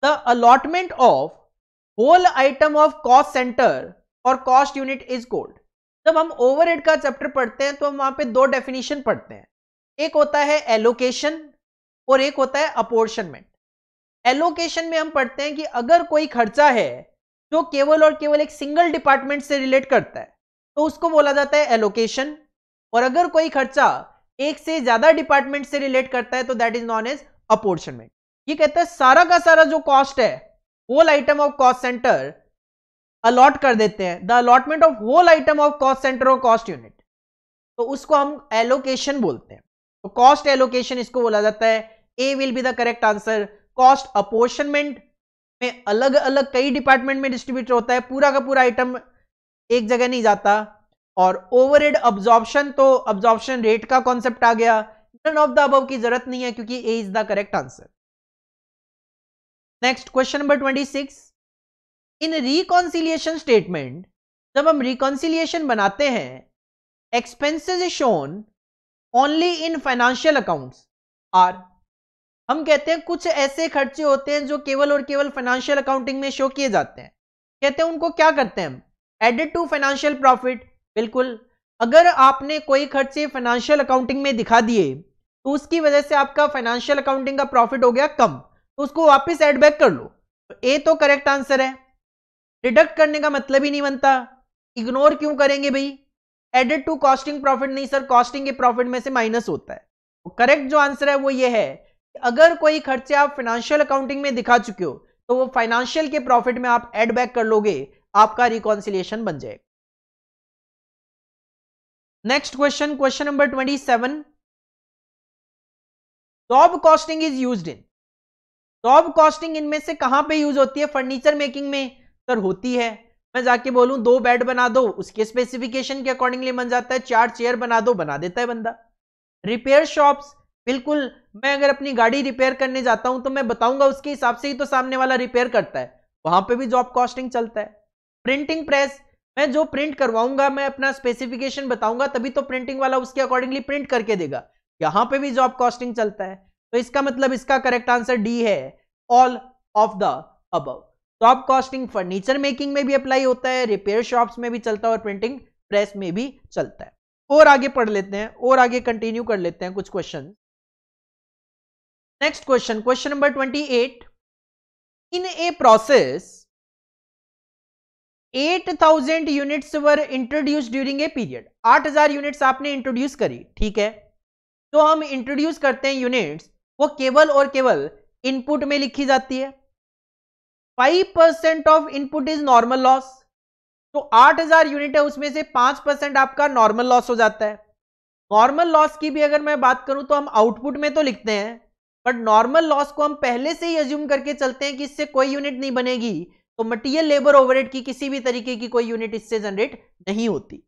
Speaker 1: the allotment of whole item of cost centre और कॉस्ट यूनिट इज गोल्ड जब हम ओवरहेड का चैप्टर पढ़ते हैं तो हम वहां पे दो डेफिनेशन पढ़ते हैं एक होता है एलोकेशन और एक होता है अपोर्शनमेंट एलोकेशन में हम पढ़ते हैं कि अगर कोई खर्चा है जो केवल और केवल एक सिंगल डिपार्टमेंट से रिलेट करता है तो उसको बोला जाता है एलोकेशन और अगर कोई खर्चा एक से ज्यादा डिपार्टमेंट से रिलेट करता है तो that is known as apportionment ये कहता है सारा का सारा जो कॉस्ट है whole item of cost centre allot कर देते हैं the allotment of whole item of cost centre और कॉस्ट यूनिट तो उसको हम एलोकेशन बोलते हैं तो कॉस्ट एलोकेशन इसको बोला जाता है A will be the correct answer cost apportionment में अलग अलग कई डिपार्टमेंट में डिस्ट्रीब्यूट होता है पूरा का पूरा आइटम एक जगह नहीं जाता और ओवर हेड अब्जॉर्प्शन तो अब्जॉर्प्शन रेट का कॉन्सेप्ट आ गया नन ऑफ द अबव की जरूरत नहीं है क्योंकि A is the correct answer next question number twenty six in reconciliation statement जब हम रिकॉन्सिलियेशन बनाते हैं expenses shown only in financial accounts are हम कहते हैं कुछ ऐसे खर्चे होते हैं जो केवल और केवल फाइनेंशियल अकाउंटिंग में शो किए जाते हैं कहते हैं उनको क्या करते हैं हम एडेड टू फाइनेंशियल प्रॉफिट बिल्कुल अगर आपने कोई खर्चे फाइनेंशियल अकाउंटिंग में दिखा दिए तो उसकी वजह से आपका फाइनेंशियल अकाउंटिंग का प्रॉफिट हो गया कम तो उसको वापस एड बैक कर लो तो ए तो करेक्ट आंसर है डिडक्ट करने का मतलब ही नहीं बनता इग्नोर क्यों करेंगे भाई एडेड टू कॉस्टिंग प्रॉफिट नहीं सर कॉस्टिंग के प्रॉफिट में से माइनस होता है करेक्ट तो जो आंसर है वो ये है अगर कोई खर्चे आप फाइनेंशियल अकाउंटिंग में दिखा चुके हो तो वो फाइनेंशियल के प्रॉफिट में आप एड बैक कर लोगे आपका रिकॉन्सिलेशन बन जाएगा next question question number twenty seven job costing is use in job तो कॉस्टिंग इनमें से कहां पे यूज होती है फर्नीचर मेकिंग में सर होती है मैं जाके बोलूं दो बेड बना दो उसके स्पेसिफिकेशन के अकॉर्डिंगली बन जाता है चार चेयर बना दो बना देता है बंदा रिपेयर शॉप्स बिल्कुल मैं अगर अपनी गाड़ी रिपेयर करने जाता हूं तो मैं बताऊंगा उसके हिसाब से ही तो सामने वाला रिपेयर करता है वहां पे भी जॉब कॉस्टिंग चलता है प्रिंटिंग प्रेस मैं जो प्रिंट करवाऊंगा मैं अपना स्पेसिफिकेशन बताऊंगा तभी तो प्रिंटिंग वाला उसके अकॉर्डिंगली प्रिंट करके देगा यहां पे भी जॉब कॉस्टिंग चलता है तो इसका मतलब इसका करेक्ट आंसर डी है all of the above top costing furniture making में भी अप्लाई होता है रिपेयर शॉप्स में भी चलता है और प्रिंटिंग प्रेस में भी चलता है और आगे पढ़ लेते हैं और आगे कंटिन्यू कर लेते हैं कुछ question next question question number twenty eight in a process eight thousand units were introduced during a period हजार यूनिट्स आपने इंट्रोड्यूस करी ठीक है तो हम इंट्रोड्यूस करते हैं यूनिट्स वो केवल और केवल इनपुट में लिखी जाती है five percent of input is normal loss तो आठ हजार यूनिट है उसमें से पांच परसेंट आपका नॉर्मल लॉस हो जाता है नॉर्मल लॉस की भी अगर मैं बात करूं तो हम आउटपुट में तो लिखते हैं बट नॉर्मल लॉस को हम पहले से ही एज्यूम करके चलते हैं कि इससे कोई यूनिट नहीं बनेगी तो मटीरियल लेबर ओवरहेड की किसी भी तरीके की कोई यूनिट इससे जनरेट नहीं होती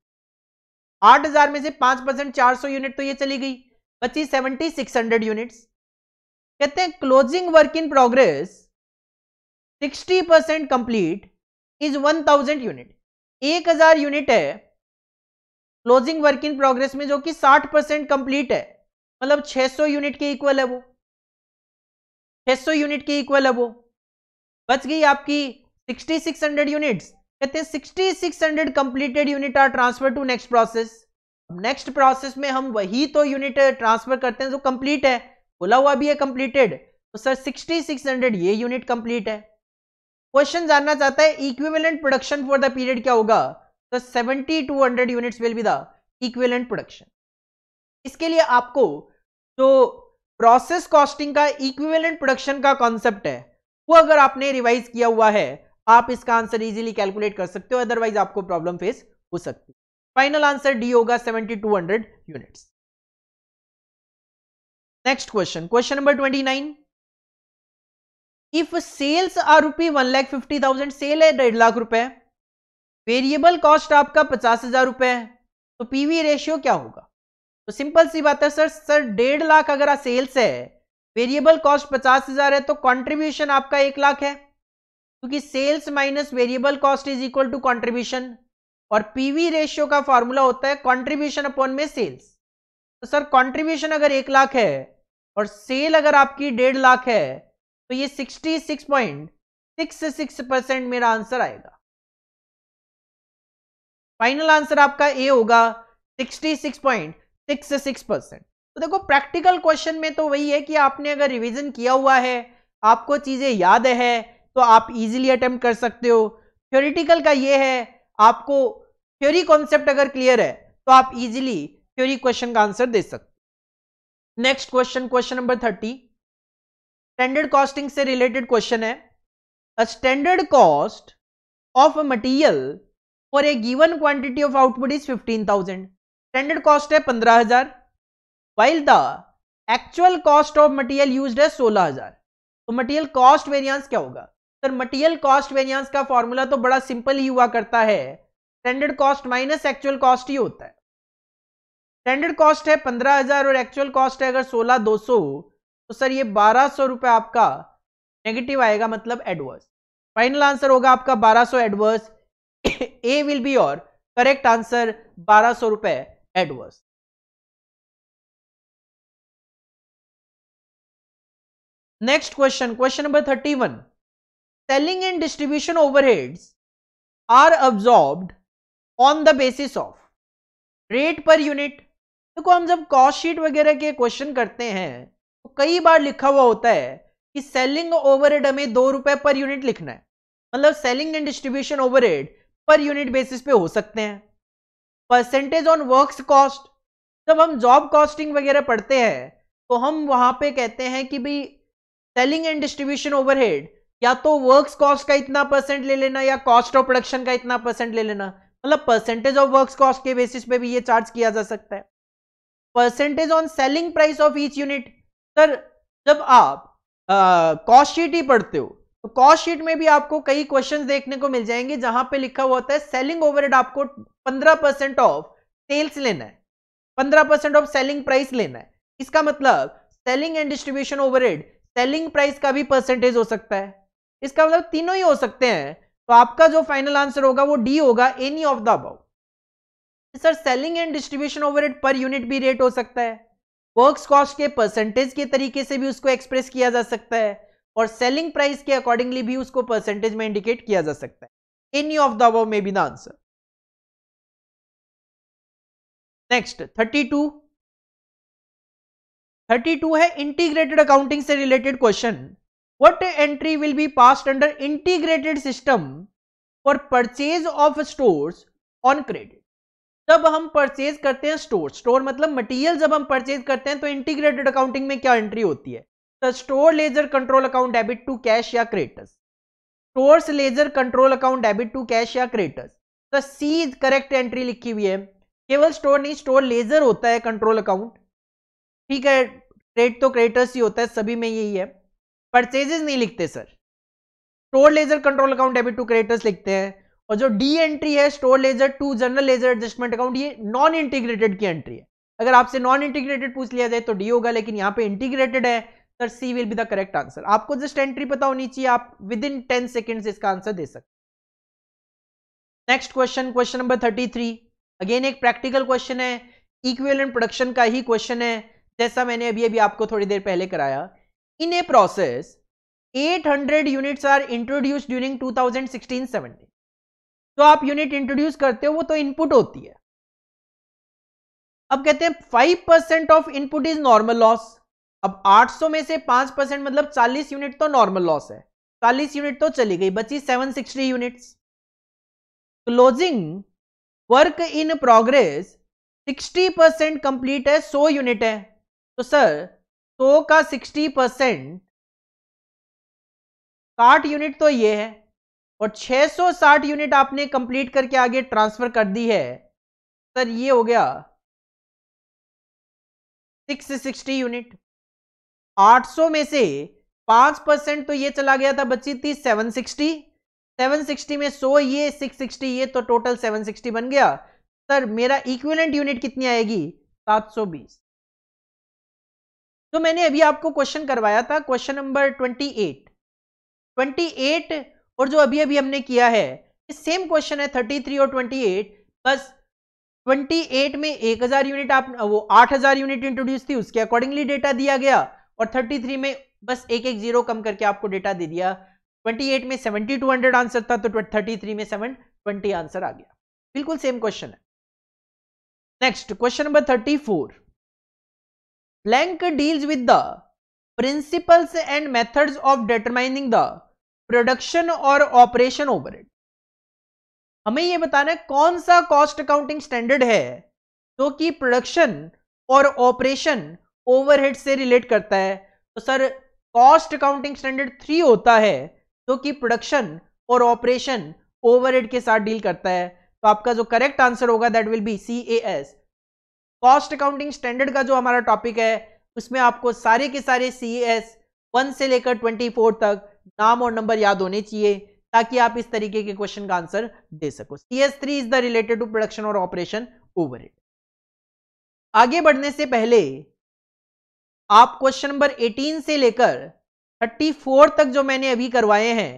Speaker 1: आठ हजार में से पांच परसेंट चार सौ यूनिट तो ये चली गई बची सेवेंटी सिक्स हंड्रेड यूनिट्स कहते हैं closing work in progress 60 percent complete is 1000 unit 1000 unit है क्लोजिंग वर्क इन प्रोग्रेस में जो कि 60 परसेंट कंप्लीट है मतलब 600 यूनिट के इक्वल है वो 600 यूनिट के इक्वल है वो बच गई आपकी 6600 यूनिट्स कहते हैं 6600 completed unit are transfer to next process next process में हम वही तो यूनिट ट्रांसफर करते हैं जो कंप्लीट है खुला हुआ भी है कंप्लीटेड तो सर 6600 ये यूनिट कंप्लीट है क्वेश्चन जानना चाहता है equivalent production for the period क्या होगा तो 7200 units will be the equivalent production इसके लिए आपको जो प्रोसेस कॉस्टिंग का इक्विवेलेंट प्रोडक्शन का कॉन्सेप्ट है वो अगर आपने रिवाइज किया हुआ है आप इसका आंसर इजीली कैलकुलेट कर सकते हो अदरवाइज आपको प्रॉब्लम फेस हो सकती है फाइनल आंसर डी होगा 7200 units
Speaker 2: question question number twenty nine if
Speaker 1: sales are rupee one lakh fifty thousand sale है डेढ़ लाख रुपए वेरिएबल कॉस्ट आपका पचास हजार रुपए है तो पीवी रेशियो क्या होगा तो सिंपल सी बात है सर सर डेढ़ लाख अगर सेल्स है वेरिएबल कॉस्ट पचास हजार है तो कंट्रीब्यूशन आपका एक लाख है क्योंकि sales minus variable cost is equal to contribution और पीवी रेशियो का फॉर्मूला होता है कंट्रीब्यूशन अपॉन में सेल्स तो सर कंट्रीब्यूशन अगर एक लाख है और सेल अगर आपकी डेढ़ लाख है तो ये sixty six point six six percent मेरा आंसर आएगा फाइनल आंसर आपका ए होगा sixty six point six six percent तो देखो प्रैक्टिकल क्वेश्चन में तो वही है कि आपने अगर रिवीजन किया हुआ है आपको चीज़ें याद है तो आप इजीली अटेम्प्ट कर सकते हो थ्योरिटिकल का ये है आपको थ्योरी कॉन्सेप्ट अगर क्लियर है तो आप इजीली थ्योरी क्वेश्चन का आंसर दे सकते हो next question question number thirty standard costing से रिलेटेड क्वेश्चन है a standard cost of a material for a given quantity of output is fifteen thousand standard cost है पंद्रह हजार while the actual cost of material use है सोलह हजार तो मटेरियल कॉस्ट वेरियंस क्या होगा सर मटेरियल कॉस्ट वेरियंस का फॉर्मूला तो बड़ा सिंपल ही हुआ करता है standard cost minus actual cost ही होता है स्टैंडर्ड कॉस्ट है पंद्रह हजार और एक्चुअल कॉस्ट है अगर सोलह दो सौ तो सर ये बारह सौ रुपये आपका नेगेटिव आएगा मतलब एडवर्स फाइनल आंसर होगा आपका बारह सौ एडवर्स ए विल बी और करेक्ट आंसर बारह सौ रुपये adverse
Speaker 2: next question question number thirty one
Speaker 1: selling and distribution overheads are absorbed on the basis of rate per unit देखो तो हम जब कॉस्ट शीट वगैरह के क्वेश्चन करते हैं तो कई बार लिखा हुआ होता है कि सेलिंग ओवरहेड हमें दो रुपए पर यूनिट लिखना है मतलब selling and distribution overhead per unit basis पे हो सकते हैं परसेंटेज ऑन वर्क्स कॉस्ट जब हम जॉब कॉस्टिंग वगैरह पढ़ते हैं तो हम वहां पे कहते हैं कि भाई सेलिंग एंड डिस्ट्रीब्यूशन ओवरहेड या तो वर्क्स कॉस्ट का इतना परसेंट ले लेना या कॉस्ट ऑफ प्रोडक्शन का इतना परसेंट ले लेना मतलब परसेंटेज ऑफ वर्क्स कॉस्ट के बेसिस पे भी ये चार्ज किया जा सकता है percentage on selling price of each unit sir जब आप कॉस्ट शीट ही पढ़ते हो तो कॉस्ट शीट में भी आपको कई क्वेश्चन देखने को मिल जाएंगे जहां पे लिखा हुआ होता है सेलिंग ओवरहेड आपको पंद्रह परसेंट ऑफ सेल्स लेना है पंद्रह परसेंट ऑफ सेलिंग प्राइस लेना है इसका मतलब selling and distribution overhead selling price का भी परसेंटेज हो सकता है इसका मतलब तीनों ही हो सकते हैं तो आपका जो फाइनल आंसर होगा वो डी होगा any of the above sir selling and distribution overhead per unit भी रेट हो सकता है वर्क्स कॉस्ट के परसेंटेज के तरीके से भी उसको एक्सप्रेस किया जा सकता है और सेलिंग प्राइस के अकॉर्डिंगली भी उसको परसेंटेज में इंडिकेट किया जा सकता है any of the above may be the answer
Speaker 2: next thirty two
Speaker 1: thirty two है इंटीग्रेटेड अकाउंटिंग से related question what entry will be passed under integrated system for purchase of stores on credit तब हम परचेज करते हैं स्टोर स्टोर मतलब मटेरियल जब हम परचेज करते हैं तो इंटीग्रेटेड अकाउंटिंग में क्या एंट्री होती है the store ledger control account debit to cash या creditors store ledger control account debit to cash या creditors the C is correct entry लिखी हुई है केवल स्टोर नहीं स्टोर लेजर होता है कंट्रोल अकाउंट ठीक है क्रेट तो क्रेटस ही होता है सभी में यही है परचेजेस नहीं लिखते sir store ledger control account debit to creditors लिखते हैं और जो डी एंट्री है store ledger to general ledger adjustment account ये नॉन इंटीग्रेटेड की एंट्री है अगर आपसे नॉन इंटीग्रेटेड पूछ लिया जाए तो डी होगा लेकिन यहाँ पे इंटीग्रेटेड है sir C will be the correct answer आपको जस्ट एंट्री पता होनी चाहिए आप विद इन टेन सेकेंड इसका आंसर दे सकते next question question number thirty three again एक प्रैक्टिकल क्वेश्चन है इक्वेलेंट प्रोडक्शन का ही क्वेश्चन है जैसा मैंने अभी अभी आपको थोड़ी देर पहले कराया in a process 800 units are introduced during 2016-17 तो आप यूनिट इंट्रोड्यूस करते हो वो तो इनपुट होती है अब कहते हैं five percent of input is normal loss अब 800 में से 5 परसेंट मतलब 40 यूनिट तो नॉर्मल लॉस है 40 यूनिट तो चली गई बची 760 units closing work in progress 60 percent complete है 100 यूनिट है तो सर 100 का 60 परसेंट साठ यूनिट तो ये है और 660 यूनिट आपने कंप्लीट करके आगे ट्रांसफर कर दी है सर ये हो गया 660 यूनिट 800 में से 5 परसेंट तो ये चला गया था बच्ची थी 760 760 में 100 ये 660 ये तो टोटल 760 बन गया सर मेरा इक्विवेलेंट यूनिट कितनी आएगी 720 तो मैंने अभी आपको क्वेश्चन करवाया था क्वेश्चन नंबर 28 28 और जो अभी अभी हमने किया है सेम क्वेश्चन है थर्टी थ्री और ट्वेंटी एट बस ट्वेंटी एट में एक हजार यूनिट आप वो आठ हजार यूनिट इंट्रोड्यूस थी उसके अकॉर्डिंगली डेटा दिया गया और थर्टी थ्री में बस एक एक जीरो कम करके आपको डेटा दे दिया ट्वेंटी एट में सेवेंटी टू हंड्रेड आंसर था तो थर्टी थ्री में सेवन ट्वेंटी आंसर आ गया बिल्कुल सेम क्वेश्चन है next question number thirty four blank deals with the principles and methods of determining the production और ऑपरेशन ओवरहेड हमें यह बताना है कौन सा कॉस्ट अकाउंटिंग स्टैंडर्ड है जो कि प्रोडक्शन और ऑपरेशन ओवरहेड से रिलेट करता है तो sir cost accounting standard three होता है जो कि प्रोडक्शन और ऑपरेशन ओवरहेड के साथ डील करता है तो आपका जो करेक्ट आंसर होगा that will be C A S cost accounting standard का जो हमारा टॉपिक है उसमें आपको सारे के सारे सी एस वन से लेकर ट्वेंटी फोर तक नाम और नंबर याद होने चाहिए ताकि आप इस तरीके के क्वेश्चन का आंसर दे सको C S three is the related to production और ऑपरेशन ओवर आगे बढ़ने से पहले आप क्वेश्चन नंबर 18 से लेकर 34 तक जो मैंने अभी करवाए हैं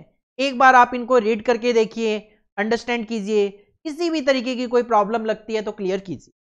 Speaker 1: एक बार आप इनको रीड करके देखिए अंडरस्टैंड कीजिए किसी भी तरीके की कोई प्रॉब्लम लगती है तो क्लियर कीजिए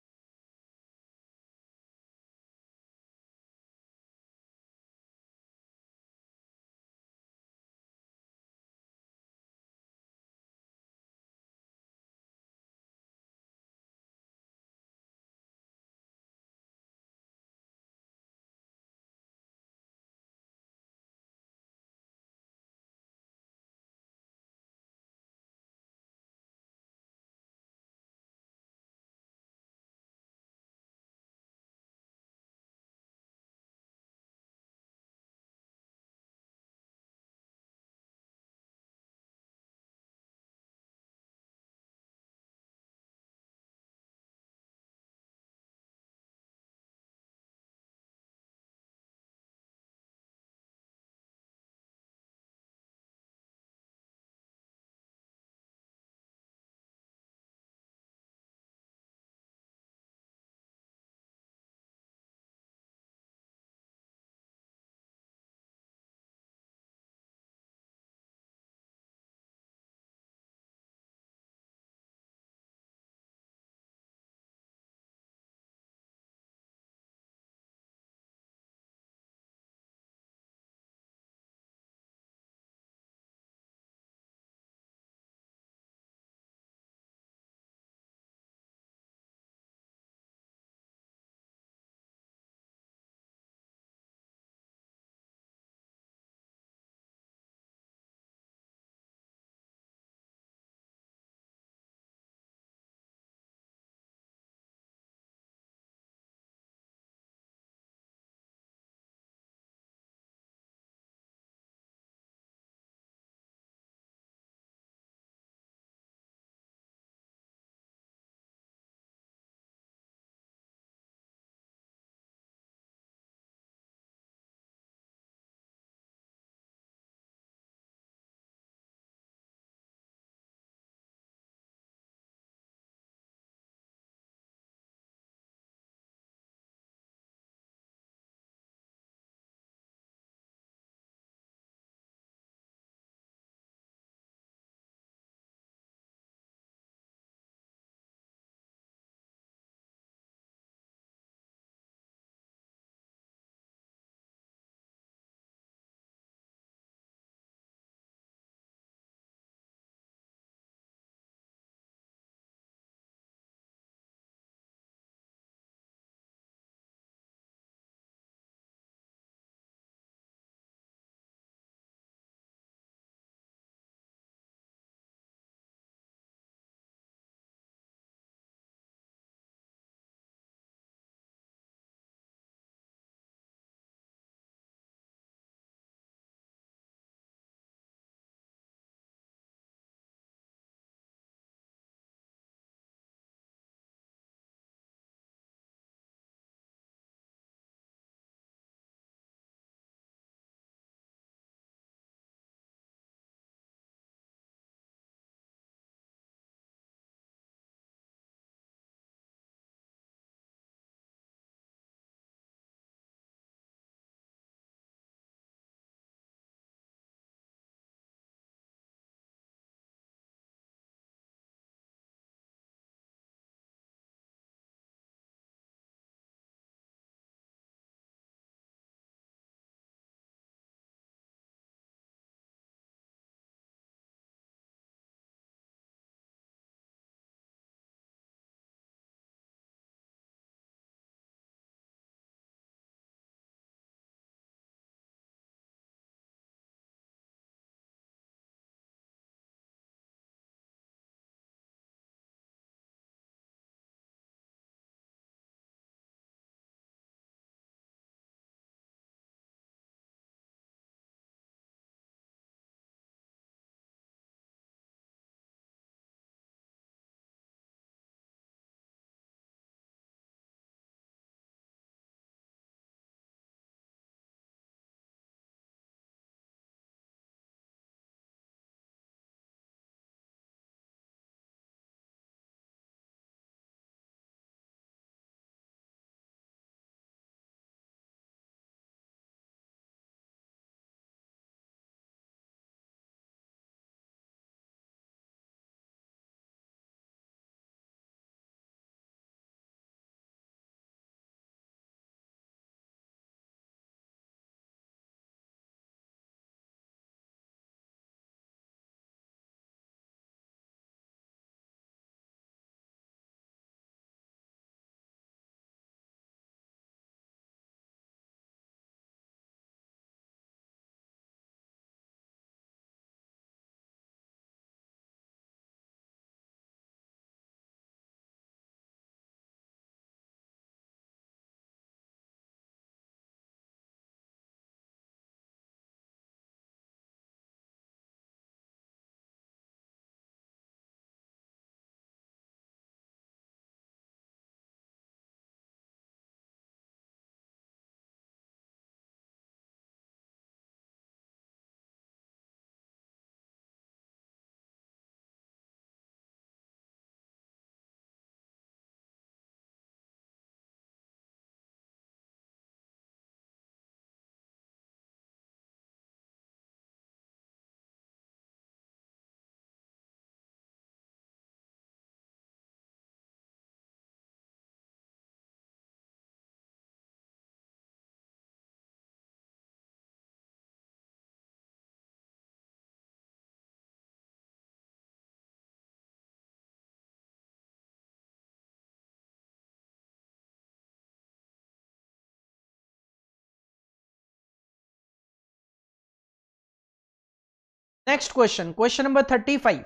Speaker 1: question question number thirty five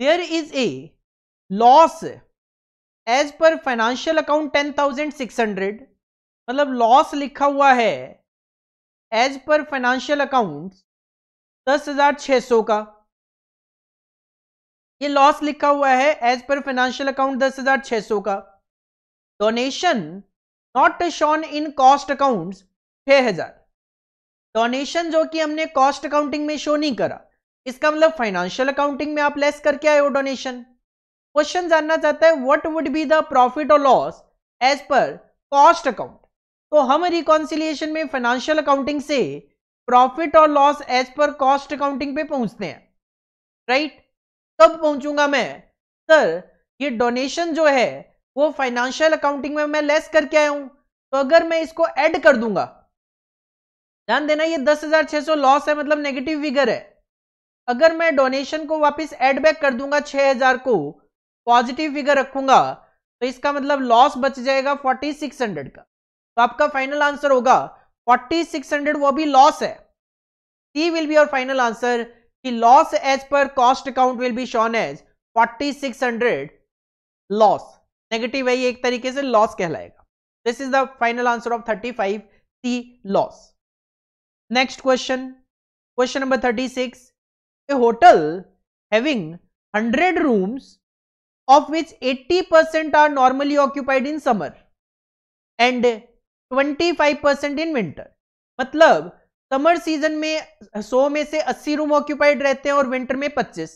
Speaker 1: there is a loss as per financial account ten thousand six hundred मतलब लॉस लिखा हुआ है एज पर फाइनेंशियल अकाउंट दस हजार छह सौ का ये लॉस लिखा हुआ है एज पर फाइनेंशियल अकाउंट दस हजार छह सौ का donation not shown in cost account छह हजार डोनेशन जो कि हमने कॉस्ट अकाउंटिंग में शो नहीं करा इसका मतलब फाइनेंशियल अकाउंटिंग में आप लेस करके आए हो डोनेशन क्वेश्चन जानना चाहता है what would be the profit और loss as per cost account तो हम रिकॉन्सिलियेशन में फाइनेंशियल अकाउंटिंग से प्रॉफिट और loss as per cost accounting पे पहुंचते हैं राइट right? तब पहुंचूंगा मैं सर ये डोनेशन जो है वो फाइनेंशियल अकाउंटिंग में मैं लेस करके आया हूं तो अगर मैं इसको एड कर दूंगा ध्यान देना ये दस हजार छह सौ लॉस है मतलब नेगेटिव फिगर है अगर मैं डोनेशन को वापस एड बैक कर दूंगा छह हजार को पॉजिटिव फिगर रखूंगा तो इसका मतलब लॉस बच जाएगा फोर्टी सिक्स हंड्रेड का तो आपका फाइनल आंसर होगा फोर्टी सिक्स हंड्रेड वो भी लॉस है C will be your final answer कि loss as per cost account will be shown as forty six hundred loss negative है ये एक तरीके से लॉस कहलाएगा this is the final answer of thirty five C loss thirty six a hotel having hundred rooms of which eighty percent are normally occupied in summer and twenty five percent in winter मतलब समर सीजन में सौ में से अस्सी रूम ऑक्यूपाइड रहते हैं और विंटर में पच्चीस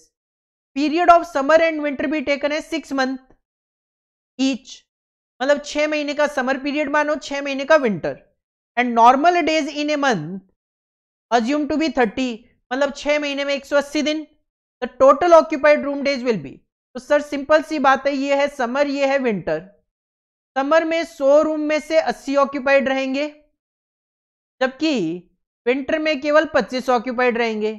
Speaker 1: period of summer and winter भी टेकन है सिक्स मंथ ईच मतलब छह महीने का समर पीरियड मानो छह महीने का winter and normal days in a month assume to be thirty मतलब छह महीने में एक सौ अस्सी दिन the total occupied room days will be तो सर सिंपल सी बात है ये है समर ये है विंटर समर में सौ रूम में से अस्सी ऑक्यूपाइड रहेंगे जबकि विंटर में केवल पच्चीस ऑक्यूपाइड रहेंगे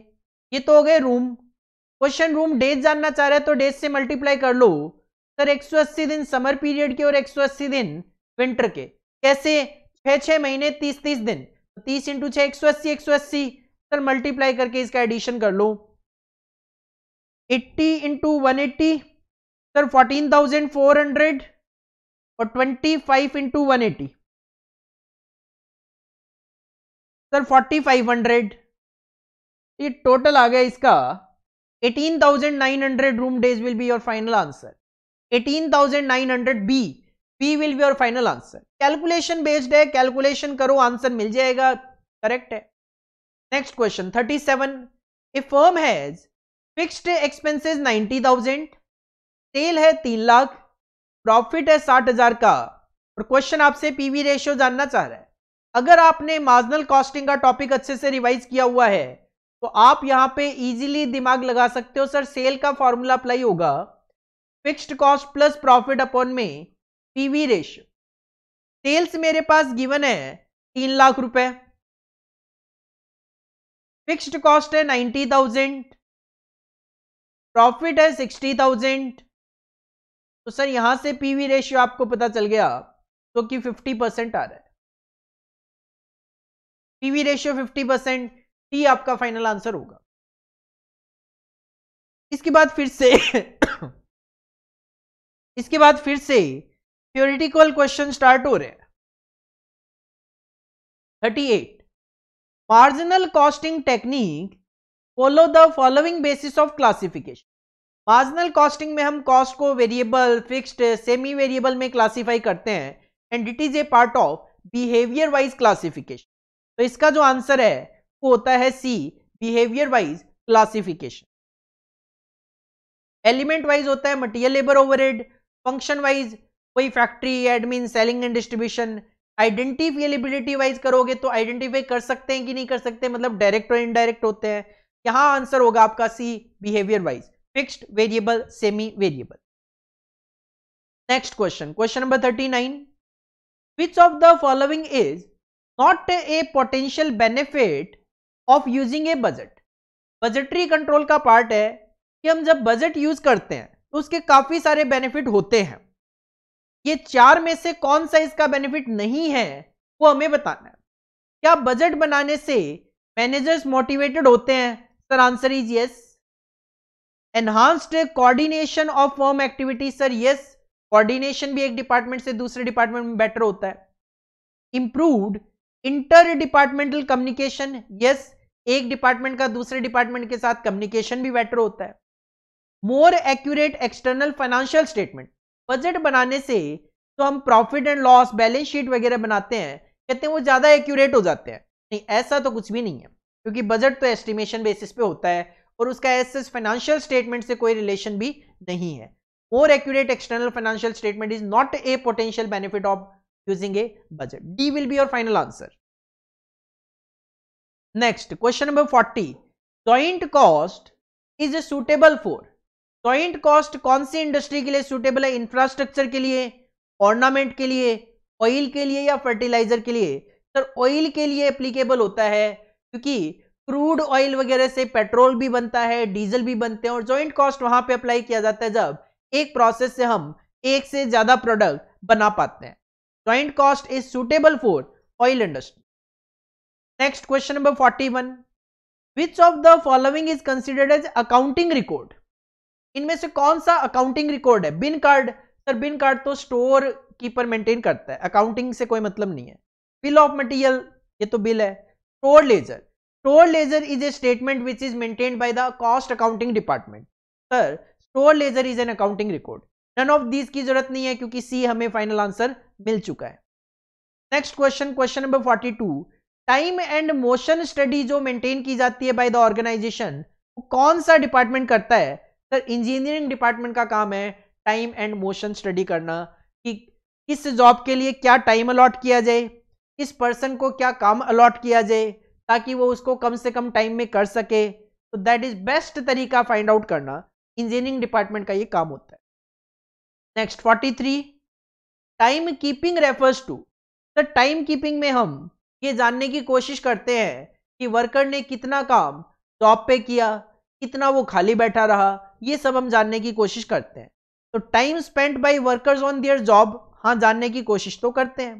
Speaker 1: ये तो हो गए रूम क्वेश्चन रूम डेज जानना चाह रहे तो डेज से मल्टीप्लाई कर लो सर अस्सी दिन समर पीरियड के और अस्सी दिन विंटर के कैसे छह छह महीने तीस तीस दिन तीस इंटू छः एक सौ अस्सी एक सौ अस्सी सर मल्टीप्लाई करके इसका एडिशन कर लो eighty into one eighty sir fourteen thousand four hundred और twenty five into one eighty
Speaker 2: sir forty five hundred
Speaker 1: ये टोटल आ गया इसका eighteen thousand nine hundred room days will be your final answer eighteen thousand nine hundred B P will be your final answer calculation based है कैलकुलेशन करो आंसर मिल जाएगा करेक्ट है next question thirty seven a firm has fixed expenses ninety thousand sale है तीन लाख प्रॉफिट है साठ हजार का और क्वेश्चन आपसे पीवी रेशियो जानना चाह रहा है अगर आपने मार्जिनल कॉस्टिंग का टॉपिक अच्छे से रिवाइज किया हुआ है तो आप यहाँ पे इजीली दिमाग लगा सकते हो सर सेल का फॉर्मूला अप्लाई होगा fixed cost plus profit upon में पीवी रेशियो सेल्स मेरे
Speaker 2: पास गिवन है तीन लाख रुपए फिक्स्ड
Speaker 1: कॉस्ट है नाइन्टी थाउजेंड प्रॉफिट है सिक्सटी थाउजेंड तो सर यहां से पीवी रेशियो आपको पता चल गया तो कि फिफ्टी परसेंट आ रहा है पीवी रेशियो फिफ्टी परसेंट टी आपका फाइनल
Speaker 2: आंसर होगा इसके बाद फिर से इसके बाद फिर से थियोरिटिकल क्वेश्चन स्टार्ट हो रहे thirty eight marginal costing technique
Speaker 1: follow the following basis of classification marginal costing में हम कॉस्ट को वेरिएबल फिक्स्ड सेमी वेरिएबल में क्लासिफाई करते हैं and it is a part of behaviour wise classification तो इसका जो आंसर है वो होता है C behaviour wise classification element wise होता है material labour overhead function wise कोई factory admin selling and distribution identifiability wise करोगे तो आइडेंटिफाई कर सकते हैं कि नहीं कर सकते मतलब डायरेक्ट और इनडायरेक्ट होते हैं यहां आंसर होगा आपका C behaviour wise fixed variable semi variable next question question number thirty nine which of the following is not a potential benefit of using a budget budgetary control का पार्ट है कि हम जब बजट यूज करते हैं तो उसके काफी सारे बेनिफिट होते हैं ये चार में से कौन सा इसका बेनिफिट नहीं है वो हमें बताना है क्या बजट बनाने से मैनेजर्स मोटिवेटेड होते हैं sir answer is yes enhanced coordination of form activity sir yes coordination भी एक डिपार्टमेंट से दूसरे डिपार्टमेंट में बेटर होता है improved inter departmental communication yes एक डिपार्टमेंट का दूसरे डिपार्टमेंट के साथ कम्युनिकेशन भी बेटर होता है more accurate external financial statement budget बनाने से तो हम profit and loss balance sheet वगैरह बनाते हैं कहते हैं वो ज़्यादा एक्यूरेट हो जाते हैं नहीं ऐसा तो कुछ भी नहीं है क्योंकि बजट तो एस्टिमेशन बेसिस पे होता है और उसका एस फाइनेंशियल स्टेटमेंट से कोई रिलेशन भी नहीं है more accurate external financial statement is not a potential benefit of using a budget D will be your final answer next question number forty joint cost is a suitable for joint तो कॉस्ट कौन सी इंडस्ट्री के लिए सुटेबल है इंफ्रास्ट्रक्चर के लिए ऑर्नामेंट के लिए ऑयल के लिए या फर्टिलाइजर के लिए सर ऑयल के लिए एप्लीकेबल होता है क्योंकि क्रूड ऑयल वगैरह से पेट्रोल भी बनता है डीजल भी बनते हैं और जॉइंट कॉस्ट वहां पे अप्लाई किया जाता है जब एक प्रोसेस से हम एक से ज्यादा प्रोडक्ट बना पाते हैं joint cost is suitable for oil industry next question number forty one which of the following is considered as accounting record इनमें से कौन सा अकाउंटिंग रिकॉर्ड है bin card sir bin card तो स्टोर कीपर मेंटेन करता है अकाउंटिंग से कोई मतलब नहीं है बिल ऑफ मटेरियल ये तो बिल है store ledger store ledger is a statement which is maintain by the cost accounting department sir store ledger is an accounting record none of these की जरूरत नहीं है क्योंकि सी हमें फाइनल आंसर मिल चुका है next question question number forty two time and motion study जो मेंटेन की जाती है बाय द ऑर्गेनाइजेशन कौन सा डिपार्टमेंट करता है सर इंजीनियरिंग डिपार्टमेंट का काम है टाइम एंड मोशन स्टडी करना कि किस जॉब के लिए क्या टाइम अलॉट किया जाए किस पर्सन को क्या काम अलॉट किया जाए ताकि वो उसको कम से कम टाइम में कर सके तो दैट इज बेस्ट तरीका फाइंड आउट करना इंजीनियरिंग डिपार्टमेंट का ये काम होता है next forty three time keeping refers to sir time keeping में हम ये जानने की कोशिश करते हैं कि वर्कर ने कितना काम जॉब पे किया कितना वो खाली बैठा रहा ये सब हम जानने की कोशिश करते हैं तो time spent by workers on their job हाँ जानने की कोशिश तो करते हैं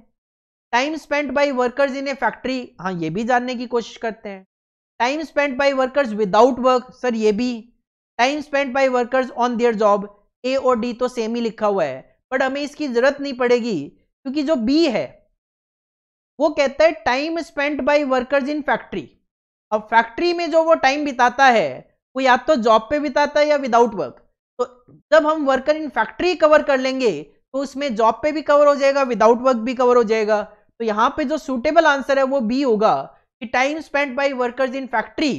Speaker 1: time spent by workers in a factory हाँ ये भी जानने की कोशिश करते हैं time spent by workers without work sir ये भी time spent by workers on their job A और डी तो सेम ही लिखा हुआ है बट हमें इसकी जरूरत नहीं पड़ेगी क्योंकि जो बी है वो कहता है time spent by workers in factory अब फैक्ट्री में जो वो टाइम बिताता है वो या तो जॉब पे बिताता है या विदाउट वर्क तो जब हम वर्कर इन फैक्ट्री कवर कर लेंगे तो उसमें जॉब पे भी कवर हो जाएगा विदाउट वर्क भी कवर हो जाएगा तो यहाँ पे जो सुटेबल आंसर है वो बी होगा कि time spend by workers in factory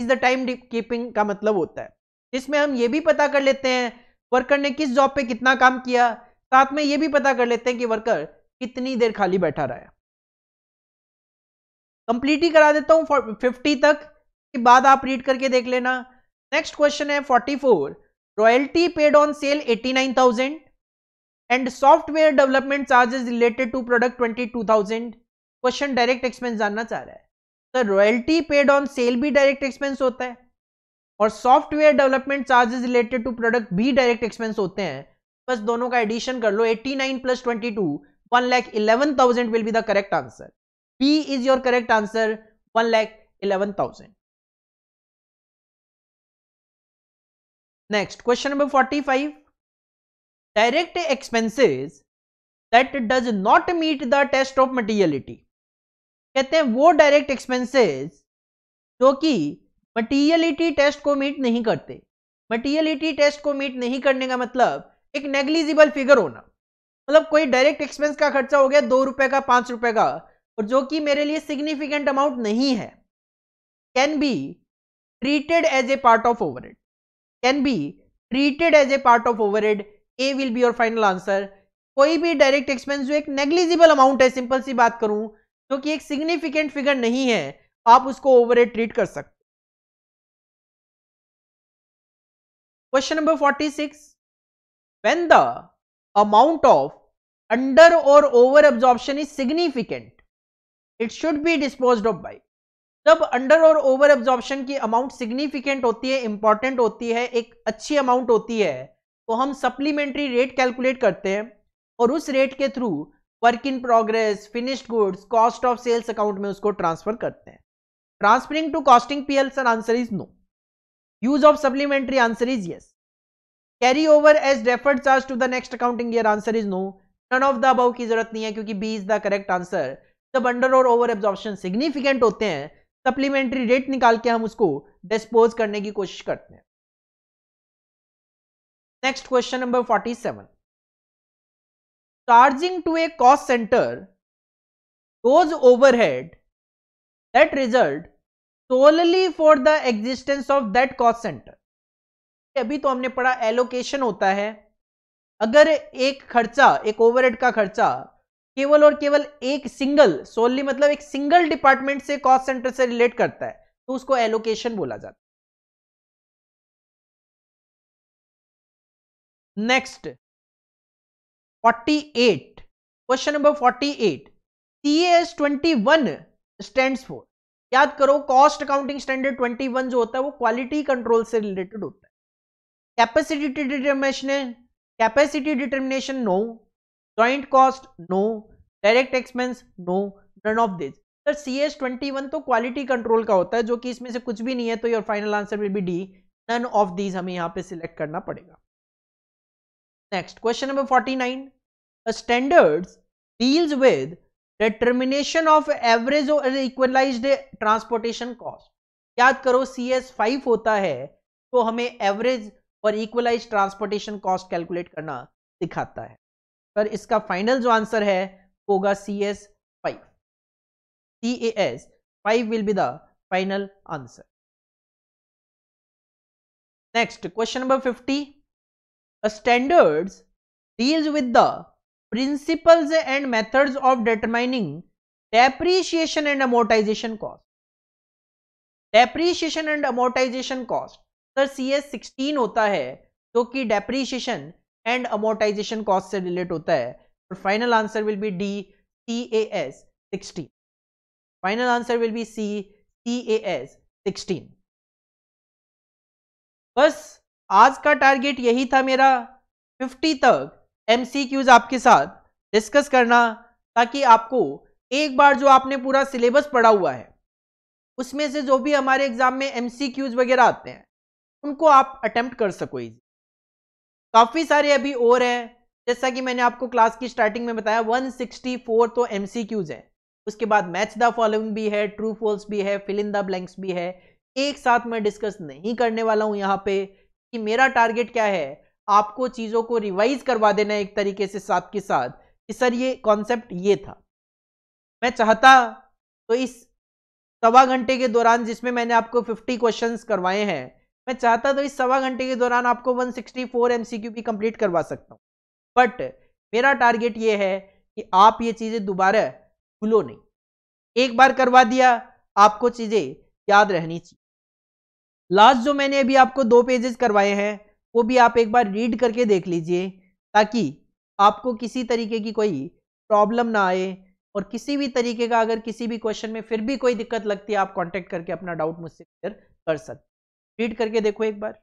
Speaker 1: is the time keeping का मतलब होता है जिसमें हम ये भी पता कर लेते हैं वर्कर ने किस जॉब पे कितना काम किया साथ में ये भी पता कर लेते हैं कि वर्कर कितनी देर खाली बैठा रहा है कंप्लीट ही करा देता हूँ फिफ्टी तक के बाद आप रीड करके देख लेना नेक्स्ट क्वेश्चन है 44 royalty paid on sale 89000 and software development charges related to product 22000 question direct expense जानना चाह रहा है तो रॉयल्टी पेड ऑन सेल भी डायरेक्ट एक्सपेंस होता है और software development charges related to product भी डायरेक्ट एक्सपेंस होते हैं बस दोनों का एडिशन कर लो 89 nine plus twenty two one lakh eleven thousand will be the correct answer B is your correct answer one lakh eleven thousand
Speaker 2: next question number 45
Speaker 1: direct expenses that does not meet the test of materiality कहते हैं वो डायरेक्ट एक्सपेंसेस जो कि मटीरियलिटी टेस्ट को मीट नहीं करते मटीरियलिटी टेस्ट को मीट नहीं करने का मतलब एक नेग्लिजिबल फिगर होना मतलब कोई डायरेक्ट एक्सपेंस का खर्चा हो गया दो रुपए का पांच रुपए का और जो कि मेरे लिए सिग्निफिकेंट अमाउंट नहीं है can be treated as a part of overhead can be treated as a part of overhead A will be your final answer कोई भी डायरेक्ट एक्सपेंस जो एक नेग्लिजिबल अमाउंट है सिंपल सी बात करूं जो कि एक सिग्निफिकेंट फिगर नहीं है आप उसको ओवरहेड ट्रीट कर सकते
Speaker 2: question number forty six
Speaker 1: when the amount of under और over absorption is significant it should be dispose of by तब अंडर और ओवर एब्जॉर्प्शन की अमाउंट सिग्निफिकेंट होती है इंपॉर्टेंट होती है एक अच्छी अमाउंट होती है तो हम सप्लीमेंट्री रेट कैलकुलेट करते हैं और उस रेट के through work in progress finished goods cost of sales account में उसको ट्रांसफर करते हैं transferring to costing PL sir answer is no use of supplementary answer is yes carry over as referred charge to the next accounting year answer is no none of the above की जरूरत नहीं है क्योंकि B is the correct answer जब अंडर और ओवर एब्जॉर्प्शन सिग्निफिकेंट होते हैं सप्लीमेंट्री रेट निकाल के हम उसको डिस्पोज करने की कोशिश करते हैं next question number
Speaker 2: forty seven charging to a cost centre
Speaker 1: goes head that result solely for the existence of that cost centre अभी तो हमने पढ़ा एलोकेशन होता है अगर एक खर्चा एक ओवरहेड का खर्चा केवल और केवल एक सिंगल सोलली मतलब एक सिंगल डिपार्टमेंट से कॉस्ट सेंटर से रिलेट करता है तो उसको एलोकेशन बोला
Speaker 2: जाता है next
Speaker 1: 48 question number 48 TS 21 stands for याद करो कॉस्ट अकाउंटिंग स्टैंडर्ड 21 जो होता है वो क्वालिटी कंट्रोल से रिलेटेड होता है capacity determination capacity determination no joint cost no direct expense no none of this sir C S twenty one तो क्वालिटी कंट्रोल का होता है जो कि इसमें से कुछ भी नहीं है तो your final answer will be D none of these हमें यहाँ पे सिलेक्ट करना पड़ेगा next question number forty nine standards deals with determination of average और इक्वलाइज ट्रांसपोर्टेशन कॉस्ट याद करो सी एस फाइव होता है तो हमें एवरेज और इक्वलाइज ट्रांसपोर्टेशन कॉस्ट कैलकुलेट करना सिखाता है पर इसका फाइनल जो आंसर है होगा C S five C A S five will be the final answer
Speaker 2: next question number fifty standards
Speaker 1: deals with the principles and methods of determining depreciation and amortisation cost depreciation and amortisation cost sir C S sixteen होता है जो कि डेप्रीशिएशन एंड अमोर्टाइजेशन कॉस्ट से रिलेट होता है और final answer will be D C A S sixteen final answer will be C C A S sixteen बस आज का टारगेट यही था मेरा फिफ्टी तक एमसीक्यूज आपके साथ डिस्कस करना ताकि आपको एक बार जो आपने पूरा सिलेबस पढ़ा हुआ है उसमें से जो भी हमारे एग्जाम में एमसीक्यूज वगैरह आते हैं उनको आप अटेम्प्ट कर सको इजी काफ़ी सारे अभी और हैं जैसा कि मैंने आपको क्लास की स्टार्टिंग में बताया 164 तो एम है उसके बाद मैच द फॉलोइंग भी है ट्रू फॉल्स भी है फिल इन द ब्लैंक्स भी है एक साथ मैं डिस्कस नहीं करने वाला हूँ यहाँ पे कि मेरा टारगेट क्या है आपको चीज़ों को रिवाइज करवा देना एक तरीके से साथ के साथ कि सर ये कॉन्सेप्ट ये था मैं चाहता तो इस सवा घंटे के दौरान जिसमें मैंने आपको 50 क्वेश्चंस करवाए हैं मैं चाहता तो इस सवा घंटे के दौरान आपको 164 सिक्सटी भी कंप्लीट करवा सकता हूँ बट मेरा टारगेट ये है कि आप ये चीज़ें दोबारा भूलो नहीं एक बार करवा दिया आपको चीज़ें याद रहनी चाहिए लास्ट जो मैंने अभी आपको दो पेजेस करवाए हैं वो भी आप एक बार रीड करके देख लीजिए ताकि आपको किसी तरीके की कोई प्रॉब्लम ना आए और किसी भी तरीके का अगर किसी भी क्वेश्चन में फिर भी कोई दिक्कत लगती है आप कांटेक्ट करके अपना डाउट मुझसे क्लियर कर
Speaker 2: सकते रीड करके देखो एक बार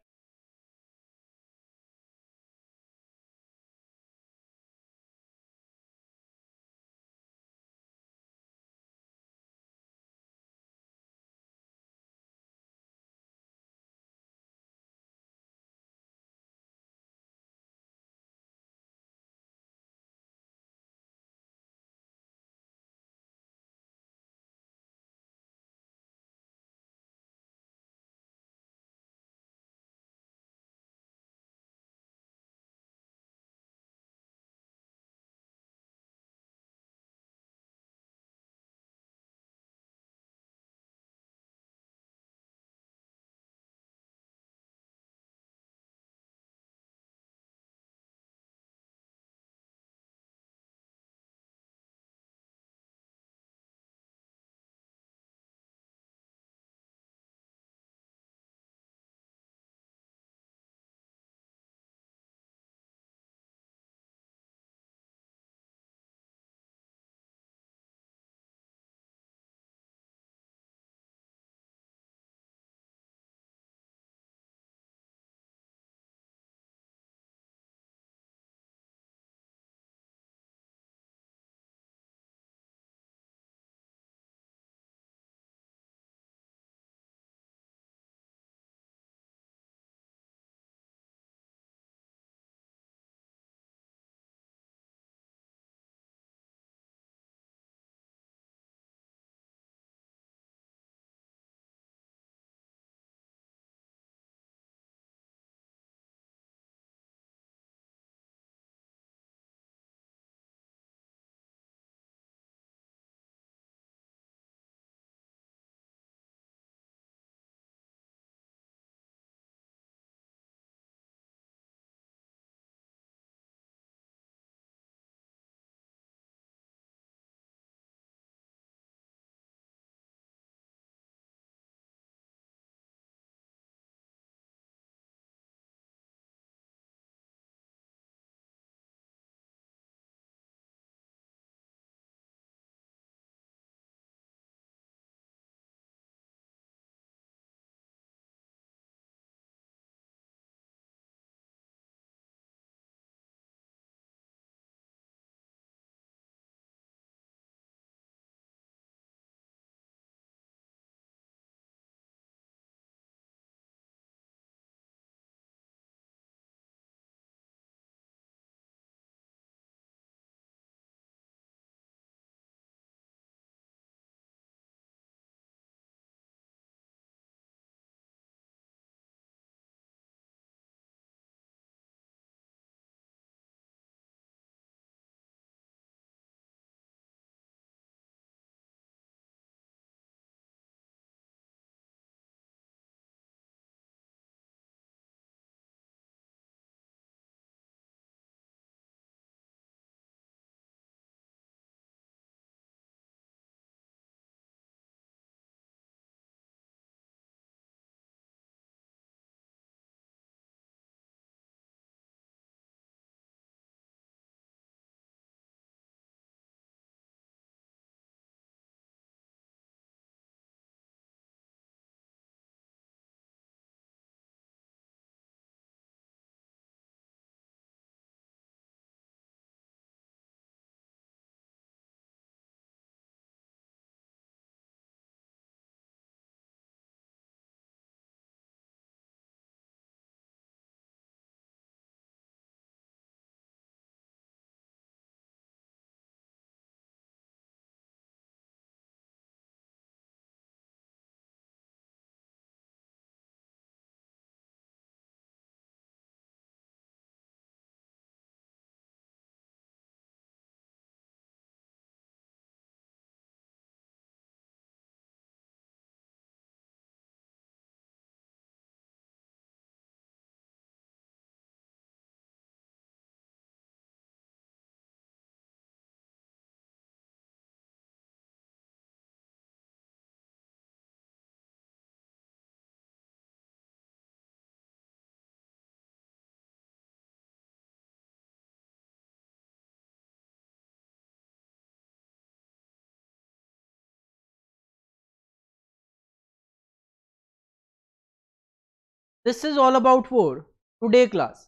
Speaker 1: this is all about for today class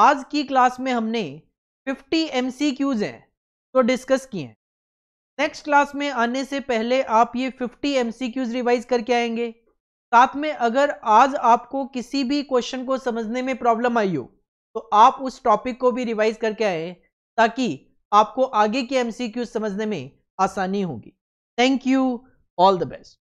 Speaker 1: आज की क्लास में हमने 50 एम सी क्यूज हैं तो डिस्कस किए हैं नेक्स्ट क्लास में आने से पहले आप ये 50 एम सी क्यूज रिवाइज करके आएंगे साथ में अगर आज आपको किसी भी क्वेश्चन को समझने में प्रॉब्लम आई हो तो आप उस टॉपिक को भी रिवाइज करके आए ताकि आपको आगे के एम सी क्यूज समझने में आसानी होगी
Speaker 2: thank you all the best